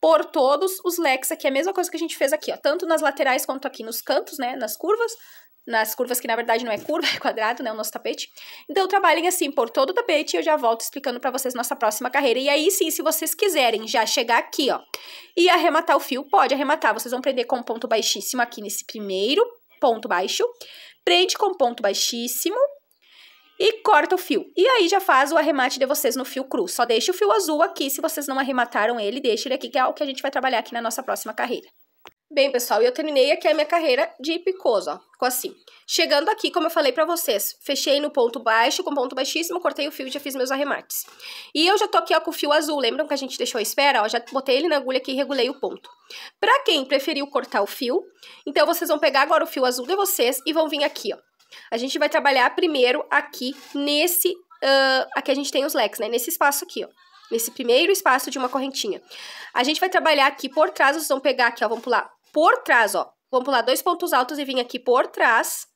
Por todos os leques aqui, é a mesma coisa que a gente fez aqui, ó. Tanto nas laterais quanto aqui nos cantos, né, nas curvas. Nas curvas que, na verdade, não é curva, <laughs> é quadrado, né, o nosso tapete. Então, trabalhem assim por todo o tapete e eu já volto explicando para vocês nossa próxima carreira. E aí, sim, se vocês quiserem já chegar aqui, ó, e arrematar o fio, pode arrematar. Vocês vão prender com ponto baixíssimo aqui nesse primeiro ponto baixo prende com ponto baixíssimo e corta o fio. E aí já faz o arremate de vocês no fio cru. Só deixa o fio azul aqui, se vocês não arremataram ele, deixa ele aqui, que é o que a gente vai trabalhar aqui na nossa próxima carreira. Bem, pessoal, eu terminei aqui a minha carreira de picôs, ó, ficou assim. Chegando aqui, como eu falei pra vocês, fechei no ponto baixo, com ponto baixíssimo, cortei o fio e já fiz meus arremates. E eu já tô aqui, ó, com o fio azul, lembram que a gente deixou a espera? Ó, já botei ele na agulha aqui e regulei o ponto. Pra quem preferiu cortar o fio, então vocês vão pegar agora o fio azul de vocês e vão vir aqui, ó. A gente vai trabalhar primeiro aqui nesse, uh, aqui a gente tem os leques, né, nesse espaço aqui, ó nesse primeiro espaço de uma correntinha. A gente vai trabalhar aqui por trás, vocês vão pegar aqui, ó, vão pular por trás, ó. Vamos pular dois pontos altos e vir aqui por trás,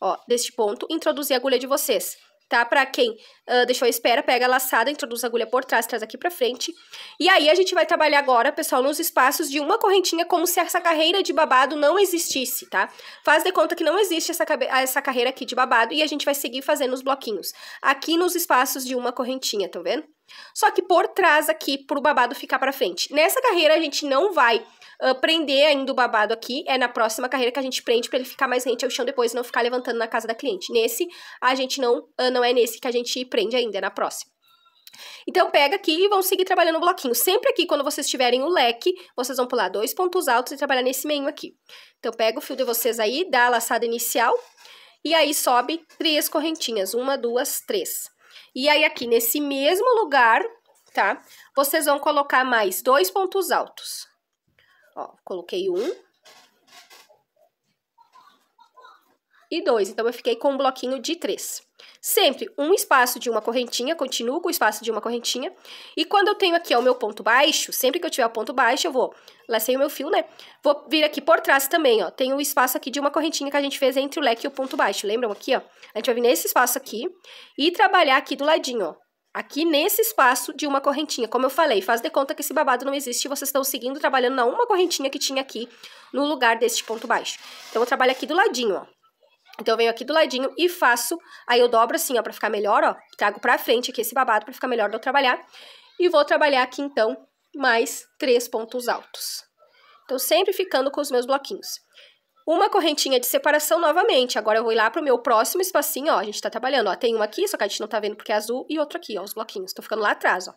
ó, deste ponto, introduzir a agulha de vocês, tá? Pra quem uh, deixou a espera, pega a laçada, introduz a agulha por trás, traz aqui pra frente. E aí, a gente vai trabalhar agora, pessoal, nos espaços de uma correntinha, como se essa carreira de babado não existisse, tá? Faz de conta que não existe essa, essa carreira aqui de babado e a gente vai seguir fazendo os bloquinhos. Aqui nos espaços de uma correntinha, tá vendo? Só que por trás aqui, pro babado ficar pra frente. Nessa carreira, a gente não vai uh, prender ainda o babado aqui. É na próxima carreira que a gente prende para ele ficar mais rente ao chão depois e não ficar levantando na casa da cliente. Nesse, a gente não, uh, não é nesse que a gente prende ainda, é na próxima. Então, pega aqui e vão seguir trabalhando o bloquinho. Sempre aqui, quando vocês tiverem o leque, vocês vão pular dois pontos altos e trabalhar nesse meio aqui. Então, pega o fio de vocês aí, dá a laçada inicial, e aí sobe três correntinhas. Uma, duas, três. E aí, aqui nesse mesmo lugar, tá? Vocês vão colocar mais dois pontos altos. Ó, coloquei um. E dois. Então, eu fiquei com um bloquinho de três. Sempre um espaço de uma correntinha, continuo com o espaço de uma correntinha. E quando eu tenho aqui ó, o meu ponto baixo, sempre que eu tiver o ponto baixo, eu vou... Lacei o meu fio, né? Vou vir aqui por trás também, ó. Tem um espaço aqui de uma correntinha que a gente fez entre o leque e o ponto baixo. Lembram aqui, ó? A gente vai vir nesse espaço aqui e trabalhar aqui do ladinho, ó aqui nesse espaço de uma correntinha. Como eu falei, faz de conta que esse babado não existe, e vocês estão seguindo trabalhando na uma correntinha que tinha aqui no lugar deste ponto baixo. Então, eu trabalho aqui do ladinho, ó. Então, eu venho aqui do ladinho e faço, aí eu dobro assim, ó, pra ficar melhor, ó, trago pra frente aqui esse babado pra ficar melhor de eu trabalhar. E vou trabalhar aqui, então, mais três pontos altos. Então, sempre ficando com os meus bloquinhos uma correntinha de separação novamente. Agora eu vou ir lá pro meu próximo espacinho, ó. A gente tá trabalhando, ó. Tem um aqui, só que a gente não tá vendo porque é azul, e outro aqui, ó, os bloquinhos. Tô ficando lá atrás, ó.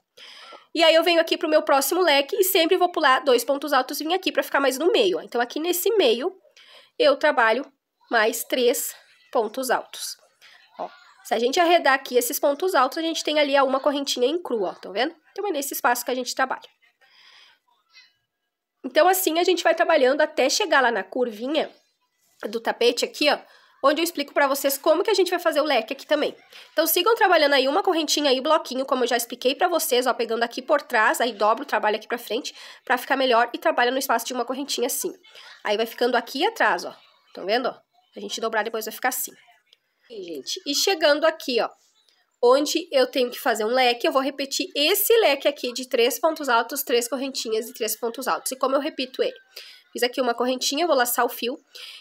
E aí eu venho aqui pro meu próximo leque e sempre vou pular dois pontos altos e vim aqui pra ficar mais no meio, ó. Então aqui nesse meio eu trabalho mais três pontos altos. Ó, se a gente arredar aqui esses pontos altos, a gente tem ali uma correntinha em cru, ó, tá vendo? Então é nesse espaço que a gente trabalha. Então assim a gente vai trabalhando até chegar lá na curvinha do tapete aqui, ó, onde eu explico para vocês como que a gente vai fazer o leque aqui também. Então, sigam trabalhando aí uma correntinha e bloquinho, como eu já expliquei para vocês, ó, pegando aqui por trás, aí dobro o trabalho aqui para frente para ficar melhor e trabalha no espaço de uma correntinha assim. Aí vai ficando aqui atrás, ó. Estão vendo, ó? A gente dobrar depois vai ficar assim. E, gente, e chegando aqui, ó, onde eu tenho que fazer um leque, eu vou repetir esse leque aqui de três pontos altos, três correntinhas e três pontos altos. E como eu repito ele? Fiz aqui uma correntinha, vou laçar o fio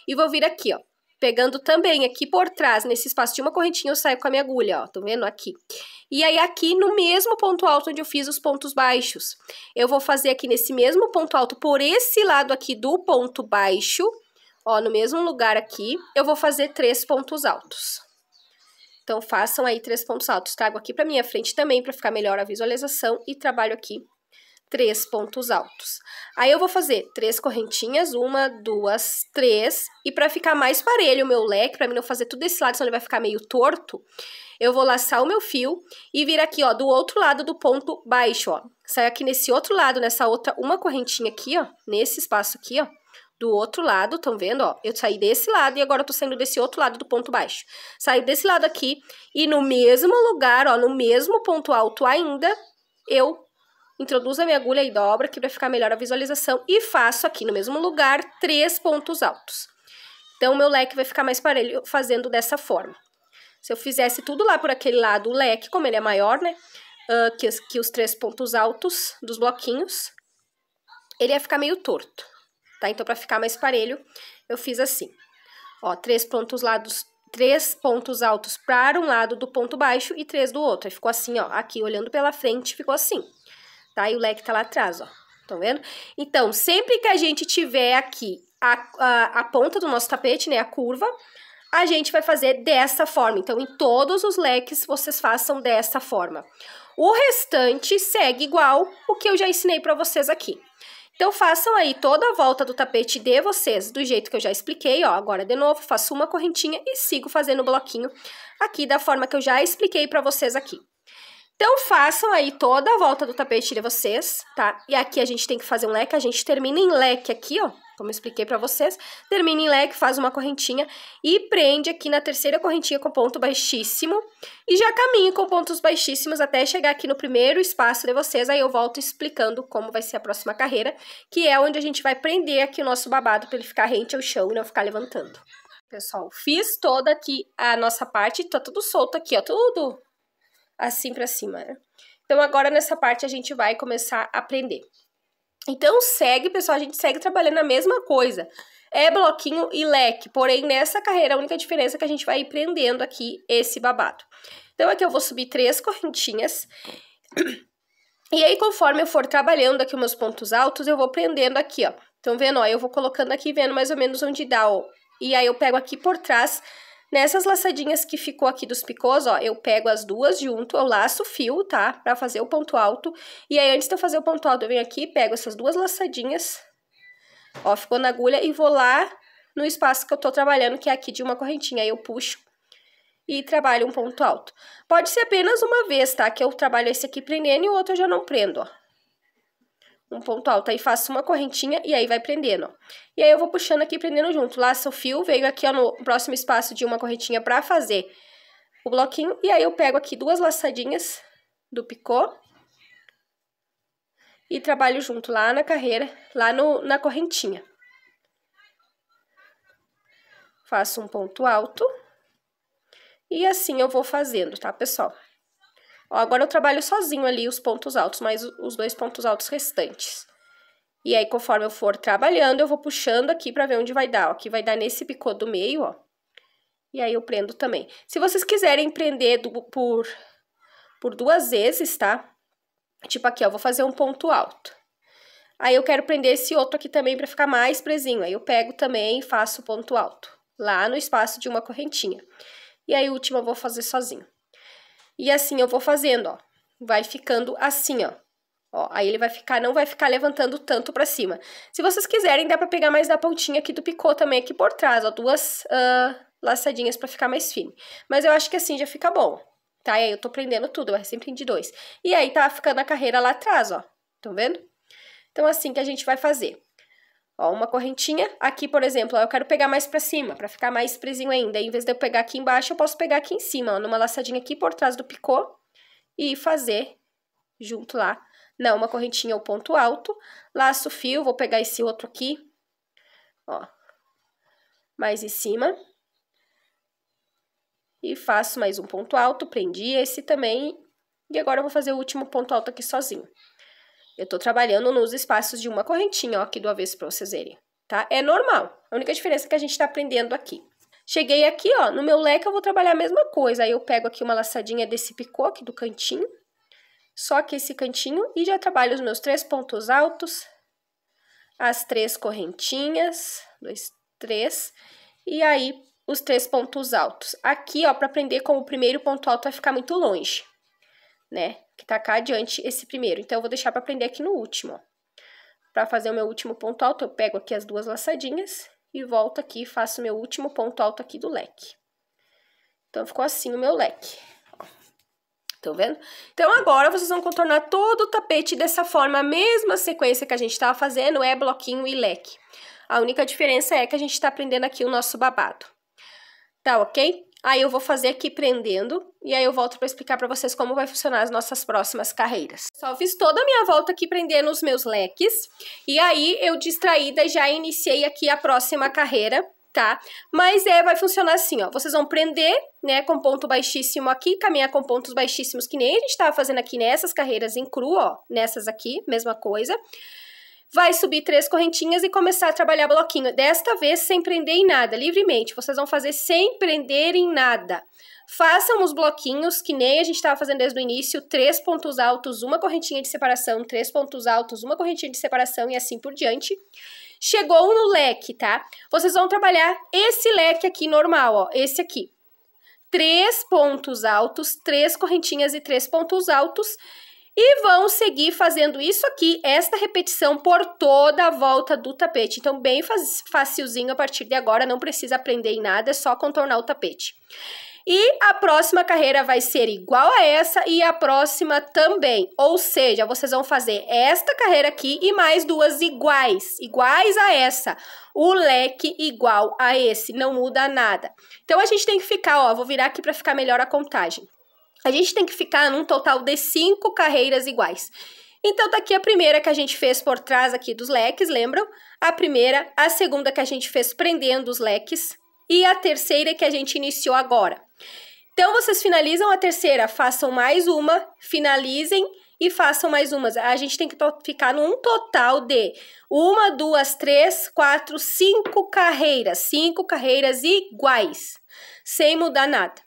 e vou vir aqui, ó. Pegando também aqui por trás, nesse espaço de uma correntinha, eu saio com a minha agulha, ó. tô vendo? Aqui. E aí, aqui no mesmo ponto alto onde eu fiz os pontos baixos, eu vou fazer aqui nesse mesmo ponto alto, por esse lado aqui do ponto baixo, ó, no mesmo lugar aqui, eu vou fazer três pontos altos. Então, façam aí três pontos altos. Trago aqui pra minha frente também, pra ficar melhor a visualização e trabalho aqui três pontos altos. Aí eu vou fazer três correntinhas, uma, duas, três, e para ficar mais parelho o meu leque, para mim não fazer tudo desse lado, senão ele vai ficar meio torto, eu vou laçar o meu fio e vir aqui, ó, do outro lado do ponto baixo, ó. Sai aqui nesse outro lado, nessa outra, uma correntinha aqui, ó, nesse espaço aqui, ó, do outro lado, estão vendo, ó? Eu saí desse lado e agora eu tô saindo desse outro lado do ponto baixo. Saí desse lado aqui e no mesmo lugar, ó, no mesmo ponto alto ainda, eu introduzo a minha agulha e dobra aqui para ficar melhor a visualização e faço aqui no mesmo lugar três pontos altos. Então, meu leque vai ficar mais parelho fazendo dessa forma. Se eu fizesse tudo lá por aquele lado, o leque, como ele é maior, né, uh, que, os, que os três pontos altos dos bloquinhos, ele ia ficar meio torto, tá? Então, para ficar mais parelho, eu fiz assim. Ó, três pontos lados, três pontos altos para um lado do ponto baixo e três do outro. Aí ficou assim, ó, aqui olhando pela frente, ficou assim tá? E o leque tá lá atrás, ó. Estão vendo? Então, sempre que a gente tiver aqui a, a, a, ponta do nosso tapete, né, a curva, a gente vai fazer dessa forma. Então, em todos os leques, vocês façam dessa forma. O restante segue igual o que eu já ensinei para vocês aqui. Então, façam aí toda a volta do tapete de vocês, do jeito que eu já expliquei, ó. Agora, de novo, faço uma correntinha e sigo fazendo o bloquinho aqui da forma que eu já expliquei para vocês aqui. Então façam aí toda a volta do tapete de vocês, tá? E aqui a gente tem que fazer um leque, a gente termina em leque aqui, ó, como eu expliquei para vocês. Termina em leque, faz uma correntinha e prende aqui na terceira correntinha com ponto baixíssimo. E já caminho com pontos baixíssimos até chegar aqui no primeiro espaço de vocês, aí eu volto explicando como vai ser a próxima carreira, que é onde a gente vai prender aqui o nosso babado para ele ficar rente ao chão e não ficar levantando. Pessoal, fiz toda aqui a nossa parte, tá tudo solto aqui, ó, tudo assim para cima, né? Então agora nessa parte a gente vai começar a aprender. Então segue, pessoal, a gente segue trabalhando a mesma coisa. É bloquinho e leque, porém nessa carreira a única diferença é que a gente vai prendendo aqui esse babado. Então aqui eu vou subir três correntinhas. <clears throat> E aí conforme eu for trabalhando aqui meus pontos altos, eu vou prendendo aqui, ó. Então vendo, ó, eu vou colocando aqui, vendo mais ou menos onde dá, ó. E aí eu pego aqui por trás Nessas laçadinhas que ficou aqui dos picôs, ó, eu pego as duas junto, eu laço o fio, tá? Pra fazer o ponto alto. E aí, antes de eu fazer o ponto alto, eu venho aqui, pego essas duas laçadinhas, ó, ficou na agulha, e vou lá no espaço que eu tô trabalhando, que é aqui de uma correntinha. Aí eu puxo e trabalho um ponto alto. Pode ser apenas uma vez, tá? Que eu trabalho esse aqui prendendo e o outro eu já não prendo, ó um ponto alto, aí faço uma correntinha e aí vai prendendo, E aí eu vou puxando aqui prendendo junto, laço o fio, veio aqui, ó, no próximo espaço de uma correntinha pra fazer o bloquinho, e aí eu pego aqui duas laçadinhas do picô e trabalho junto lá na carreira, lá no, na correntinha. Faço um ponto alto e assim eu vou fazendo, tá, pessoal? agora eu trabalho sozinho ali os pontos altos, mais os dois pontos altos restantes. E aí, conforme eu for trabalhando, eu vou puxando aqui pra ver onde vai dar, ó. Aqui vai dar nesse picô do meio, ó. E aí, eu prendo também. Se vocês quiserem prender do, por, por duas vezes, tá? Tipo aqui, ó, vou fazer um ponto alto. Aí, eu quero prender esse outro aqui também pra ficar mais presinho. Aí, eu pego também e faço ponto alto. Lá no espaço de uma correntinha. E aí, última, eu vou fazer sozinho. E assim eu vou fazendo, ó. Vai ficando assim, ó. Ó, aí ele vai ficar, não vai ficar levantando tanto pra cima. Se vocês quiserem, dá pra pegar mais da pontinha aqui do picô também aqui por trás, ó. Duas uh, laçadinhas pra ficar mais firme. Mas eu acho que assim já fica bom, tá? E aí eu tô prendendo tudo, eu sempre prendi dois. E aí tá ficando a carreira lá atrás, ó. Tão vendo? Então, assim que a gente vai fazer. Ó, uma correntinha. Aqui, por exemplo, ó, eu quero pegar mais para cima, para ficar mais presinho ainda. Em vez de eu pegar aqui embaixo, eu posso pegar aqui em cima, ó, numa laçadinha aqui por trás do picô e fazer junto lá. Não, uma correntinha ou ponto alto. Laço fio, vou pegar esse outro aqui, ó, mais em cima. E faço mais um ponto alto, prendi esse também. E agora eu vou fazer o último ponto alto aqui sozinho. Eu tô trabalhando nos espaços de uma correntinha, ó, aqui do avesso para vocês verem, tá? É normal. A única diferença é que a gente tá aprendendo aqui. Cheguei aqui, ó, no meu leque eu vou trabalhar a mesma coisa. Aí eu pego aqui uma laçadinha desse picô aqui do cantinho, só que esse cantinho, e já trabalho os meus três pontos altos, as três correntinhas, dois, três, e aí os três pontos altos. Aqui, ó, para prender com o primeiro ponto alto vai ficar muito longe né? Que tá cá adiante esse primeiro. Então, eu vou deixar para prender aqui no último, ó. Pra fazer o meu último ponto alto, eu pego aqui as duas laçadinhas e volto aqui e faço meu último ponto alto aqui do leque. Então, ficou assim o meu leque. Estão vendo? Então, agora vocês vão contornar todo o tapete dessa forma, a mesma sequência que a gente estava fazendo, é bloquinho e leque. A única diferença é que a gente está prendendo aqui o nosso babado. Tá ok? Aí eu vou fazer aqui prendendo e aí eu volto para explicar para vocês como vai funcionar as nossas próximas carreiras. Só fiz toda a minha volta aqui prendendo os meus leques e aí eu distraída já iniciei aqui a próxima carreira, tá? Mas é, vai funcionar assim, ó. Vocês vão prender, né, com ponto baixíssimo aqui, caminhar com pontos baixíssimos que nem a gente estava fazendo aqui nessas carreiras em cru, ó, nessas aqui, mesma coisa vai subir três correntinhas e começar a trabalhar bloquinho. Desta vez, sem prender em nada, livremente. Vocês vão fazer sem prender em nada. Façam os bloquinhos, que nem a gente estava fazendo desde o início, três pontos altos, uma correntinha de separação, três pontos altos, uma correntinha de separação e assim por diante. Chegou no leque, tá? Vocês vão trabalhar esse leque aqui normal, ó, esse aqui. Três pontos altos, três correntinhas e três pontos altos e vão seguir fazendo isso aqui, esta repetição por toda a volta do tapete. Então, bem facilzinho a partir de agora, não precisa aprender em nada, é só contornar o tapete. E a próxima carreira vai ser igual a essa e a próxima também. Ou seja, vocês vão fazer esta carreira aqui e mais duas iguais, iguais a essa. O leque igual a esse, não muda nada. Então a gente tem que ficar, ó, vou virar aqui para ficar melhor a contagem a gente tem que ficar num total de cinco carreiras iguais. Então, tá aqui a primeira que a gente fez por trás aqui dos leques, lembram? A primeira, a segunda que a gente fez prendendo os leques e a terceira que a gente iniciou agora. Então, vocês finalizam a terceira, façam mais uma, finalizem e façam mais umas. A gente tem que ficar num total de uma, duas, três, quatro, cinco carreiras. Cinco carreiras iguais, sem mudar nada.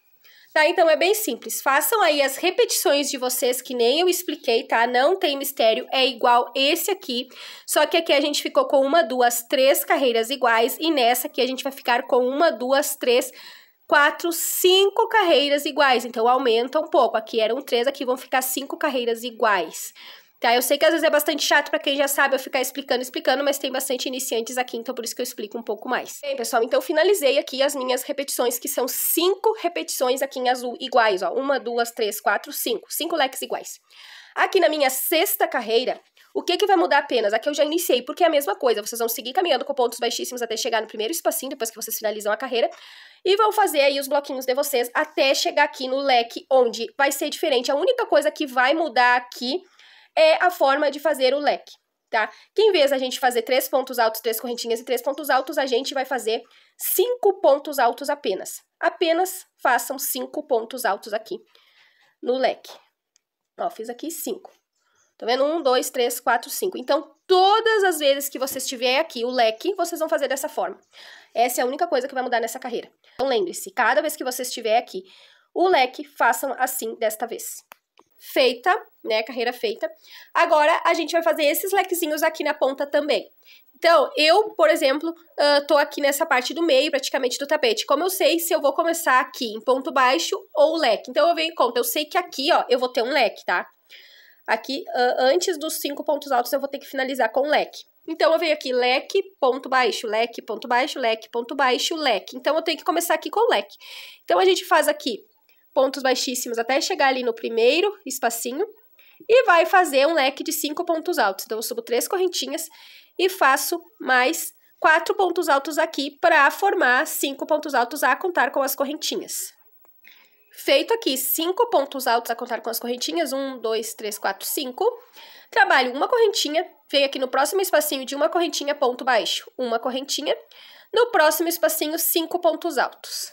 Tá, então é bem simples. Façam aí as repetições de vocês que nem eu expliquei, tá? Não tem mistério, é igual esse aqui. Só que aqui a gente ficou com uma, duas, três carreiras iguais e nessa aqui a gente vai ficar com uma, duas, três quatro, cinco carreiras iguais. Então, aumenta um pouco. Aqui eram três, aqui vão ficar cinco carreiras iguais. Tá? Eu sei que às vezes é bastante chato para quem já sabe eu ficar explicando, explicando, mas tem bastante iniciantes aqui, então por isso que eu explico um pouco mais. Bem, pessoal, então finalizei aqui as minhas repetições, que são cinco repetições aqui em azul iguais, ó. Uma, duas, três, quatro, cinco. Cinco leques iguais. Aqui na minha sexta carreira, o que, que vai mudar apenas? Aqui eu já iniciei, porque é a mesma coisa. Vocês vão seguir caminhando com pontos baixíssimos até chegar no primeiro espacinho, depois que vocês finalizam a carreira. E vão fazer aí os bloquinhos de vocês até chegar aqui no leque, onde vai ser diferente. A única coisa que vai mudar aqui é a forma de fazer o leque, tá? Que em vez da gente fazer três pontos altos, três correntinhas e três pontos altos, a gente vai fazer cinco pontos altos apenas. Apenas façam cinco pontos altos aqui no leque. Ó, fiz aqui cinco. Tá vendo? Um, dois, três, quatro, cinco. Então, todas as vezes que vocês tiverem aqui o leque, vocês vão fazer dessa forma. Essa é a única coisa que vai mudar nessa carreira. Então, lembre-se, cada vez que vocês tiverem aqui o leque, façam assim desta vez feita, né? Carreira feita. Agora a gente vai fazer esses lequezinhos aqui na ponta também. Então, eu, por exemplo, uh, tô aqui nessa parte do meio, praticamente, do tapete. Como eu sei se eu vou começar aqui em ponto baixo ou leque? Então, eu venho em conta. Eu sei que aqui, ó, eu vou ter um leque, tá? Aqui, uh, antes dos cinco pontos altos, eu vou ter que finalizar com leque. Então, eu venho aqui, leque, ponto baixo, leque, ponto baixo, leque, ponto baixo, leque. Então, eu tenho que começar aqui com leque. Então, a gente faz aqui pontos baixíssimos até chegar ali no primeiro espacinho e vai fazer um leque de cinco pontos altos. Então, eu subo três correntinhas e faço mais quatro pontos altos aqui para formar cinco pontos altos a contar com as correntinhas. Feito aqui cinco pontos altos a contar com as correntinhas, um, dois, três, quatro, cinco. Trabalho uma correntinha, venho aqui no próximo espacinho de uma correntinha, ponto baixo, uma correntinha. No próximo espacinho, cinco pontos altos.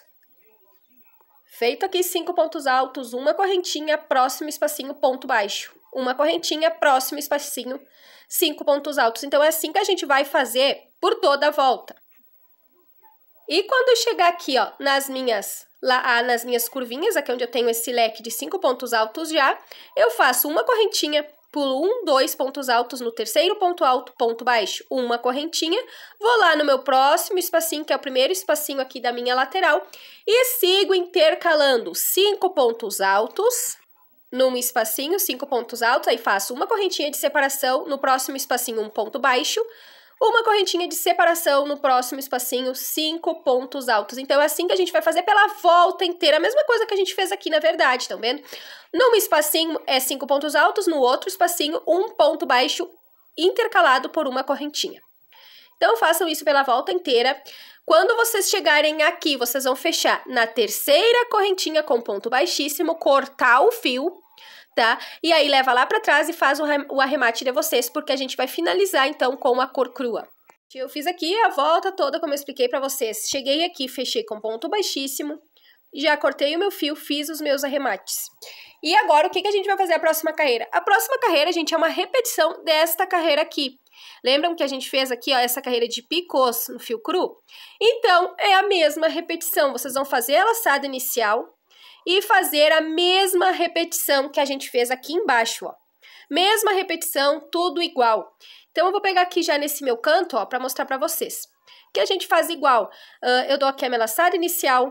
Feito aqui cinco pontos altos, uma correntinha, próximo espacinho, ponto baixo. Uma correntinha, próximo espacinho, cinco pontos altos. Então, é assim que a gente vai fazer por toda a volta. E quando chegar aqui, ó, nas minhas lá ah, nas minhas curvinhas, aqui onde eu tenho esse leque de cinco pontos altos já, eu faço uma correntinha, pulo um, dois pontos altos no terceiro ponto alto, ponto baixo, uma correntinha, vou lá no meu próximo espacinho, que é o primeiro espacinho aqui da minha lateral, e sigo intercalando cinco pontos altos, num espacinho, cinco pontos altos, aí faço uma correntinha de separação, no próximo espacinho um ponto baixo, uma correntinha de separação no próximo espacinho, cinco pontos altos. Então, é assim que a gente vai fazer pela volta inteira, a mesma coisa que a gente fez aqui, na verdade, estão vendo? Num espacinho é cinco pontos altos, no outro espacinho, um ponto baixo intercalado por uma correntinha. Então, façam isso pela volta inteira. Quando vocês chegarem aqui, vocês vão fechar na terceira correntinha com ponto baixíssimo, cortar o fio, tá? E aí leva lá para trás e faz o arremate de vocês, porque a gente vai finalizar então com a cor crua. Eu fiz aqui a volta toda, como eu expliquei para vocês. Cheguei aqui, fechei com ponto baixíssimo, já cortei o meu fio, fiz os meus arremates. E agora, o que, que a gente vai fazer a próxima carreira? A próxima carreira, gente, é uma repetição desta carreira aqui. Lembram que a gente fez aqui, ó, essa carreira de picôs no fio cru? Então, é a mesma repetição. Vocês vão fazer a laçada inicial, e fazer a mesma repetição que a gente fez aqui embaixo, ó. Mesma repetição, tudo igual. Então, eu vou pegar aqui já nesse meu canto, ó, para mostrar para vocês. Que a gente faz igual. Uh, eu dou aqui a minha laçada inicial,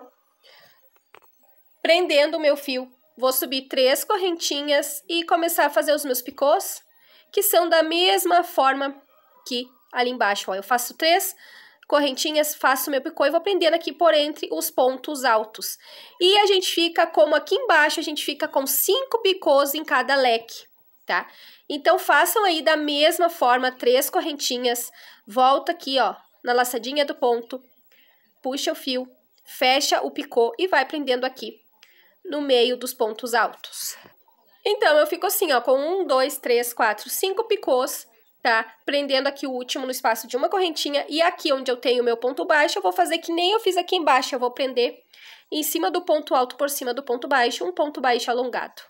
prendendo o meu fio. Vou subir três correntinhas e começar a fazer os meus picôs, que são da mesma forma que ali embaixo, ó. Eu faço três correntinhas, faço meu picô e vou prendendo aqui por entre os pontos altos. E a gente fica, como aqui embaixo, a gente fica com cinco picôs em cada leque, tá? Então, façam aí da mesma forma, três correntinhas, volta aqui, ó, na laçadinha do ponto, puxa o fio, fecha o picô e vai prendendo aqui no meio dos pontos altos. Então, eu fico assim, ó, com um, dois, três, quatro, cinco picôs, tá? Prendendo aqui o último no espaço de uma correntinha. E aqui onde eu tenho o meu ponto baixo, eu vou fazer que nem eu fiz aqui embaixo. Eu vou prender em cima do ponto alto por cima do ponto baixo, um ponto baixo alongado.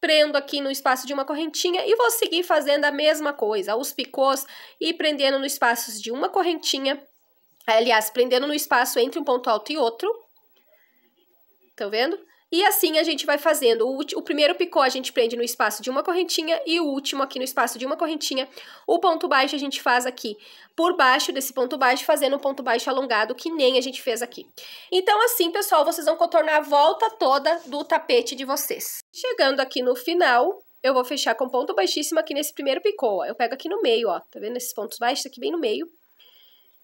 Prendo aqui no espaço de uma correntinha e vou seguir fazendo a mesma coisa, os picôs e prendendo no espaço de uma correntinha, aliás, prendendo no espaço entre um ponto alto e outro. Estão vendo? E assim a gente vai fazendo. O, o, primeiro picô a gente prende no espaço de uma correntinha e o último aqui no espaço de uma correntinha. O ponto baixo a gente faz aqui por baixo desse ponto baixo, fazendo um ponto baixo alongado, que nem a gente fez aqui. Então assim, pessoal, vocês vão contornar a volta toda do tapete de vocês. Chegando aqui no final, eu vou fechar com ponto baixíssimo aqui nesse primeiro picô, ó. Eu pego aqui no meio, ó, tá vendo esses pontos baixos aqui bem no meio?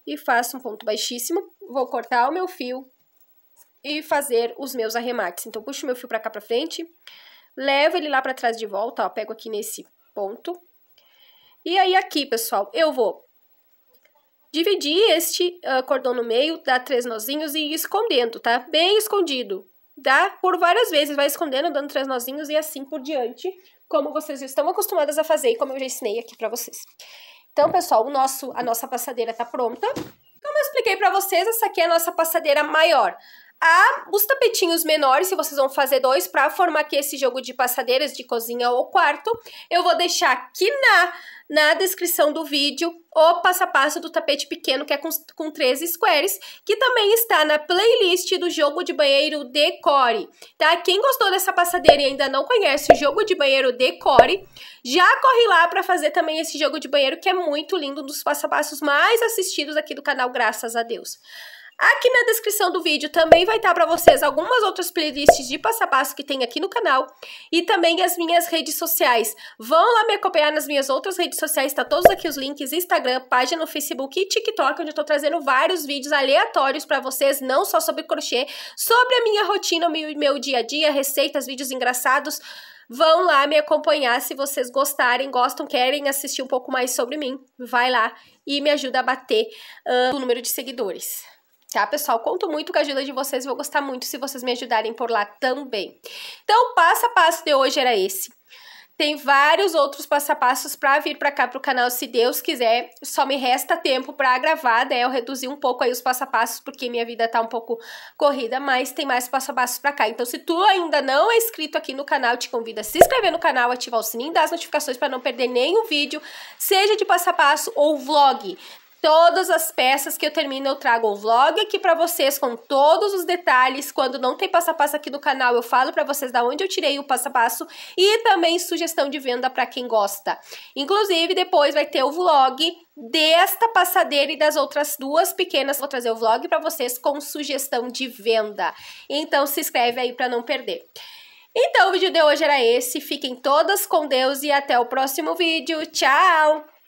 E faço um ponto baixíssimo, vou cortar o meu fio, e fazer os meus arremates. Então, puxo meu fio para cá para frente, levo ele lá para trás de volta, ó, pego aqui nesse ponto. E aí, aqui, pessoal, eu vou dividir este uh, cordão no meio, dar três nozinhos e ir escondendo, tá? Bem escondido. Dá por várias vezes, vai escondendo, dando três nozinhos e assim por diante, como vocês estão acostumadas a fazer e como eu já ensinei aqui para vocês. Então, pessoal, o nosso, a nossa passadeira tá pronta. Como eu expliquei para vocês, essa aqui é a nossa passadeira maior. Há os tapetinhos menores, se vocês vão fazer dois, para formar aqui esse jogo de passadeiras de cozinha ou quarto. Eu vou deixar aqui na, na descrição do vídeo o passo a passo do tapete pequeno, que é com, com 13 squares, que também está na playlist do jogo de banheiro Decore, tá? Quem gostou dessa passadeira e ainda não conhece o jogo de banheiro Decore, já corre lá para fazer também esse jogo de banheiro, que é muito lindo, um dos passo a passos mais assistidos aqui do canal, graças a Deus. Aqui na descrição do vídeo também vai estar tá para vocês algumas outras playlists de passo a passo que tem aqui no canal e também as minhas redes sociais. Vão lá me acompanhar nas minhas outras redes sociais, tá todos aqui os links, Instagram, página no Facebook e TikTok, onde eu tô trazendo vários vídeos aleatórios para vocês, não só sobre crochê, sobre a minha rotina, meu, meu dia a dia, receitas, vídeos engraçados. Vão lá me acompanhar se vocês gostarem, gostam, querem assistir um pouco mais sobre mim. Vai lá e me ajuda a bater uh, o número de seguidores. Tá, pessoal? Conto muito com a ajuda de vocês. Vou gostar muito se vocês me ajudarem por lá também. Então, o passo a passo de hoje era esse. Tem vários outros passo a passos para vir para cá pro canal, se Deus quiser. Só me resta tempo para gravar, né? Eu reduzi um pouco aí os passo a passos porque minha vida tá um pouco corrida, mas tem mais passo a passos para cá. Então, se tu ainda não é inscrito aqui no canal, te convido a se inscrever no canal, ativar o sininho das notificações para não perder nenhum vídeo, seja de passo a passo ou vlog. Todas as peças que eu termino, eu trago o vlog aqui para vocês com todos os detalhes. Quando não tem passo a passo aqui no canal, eu falo para vocês da onde eu tirei o passo a passo e também sugestão de venda para quem gosta. Inclusive, depois vai ter o vlog desta passadeira e das outras duas pequenas. Vou trazer o vlog para vocês com sugestão de venda. Então, se inscreve aí para não perder. Então, o vídeo de hoje era esse. Fiquem todas com Deus e até o próximo vídeo. Tchau!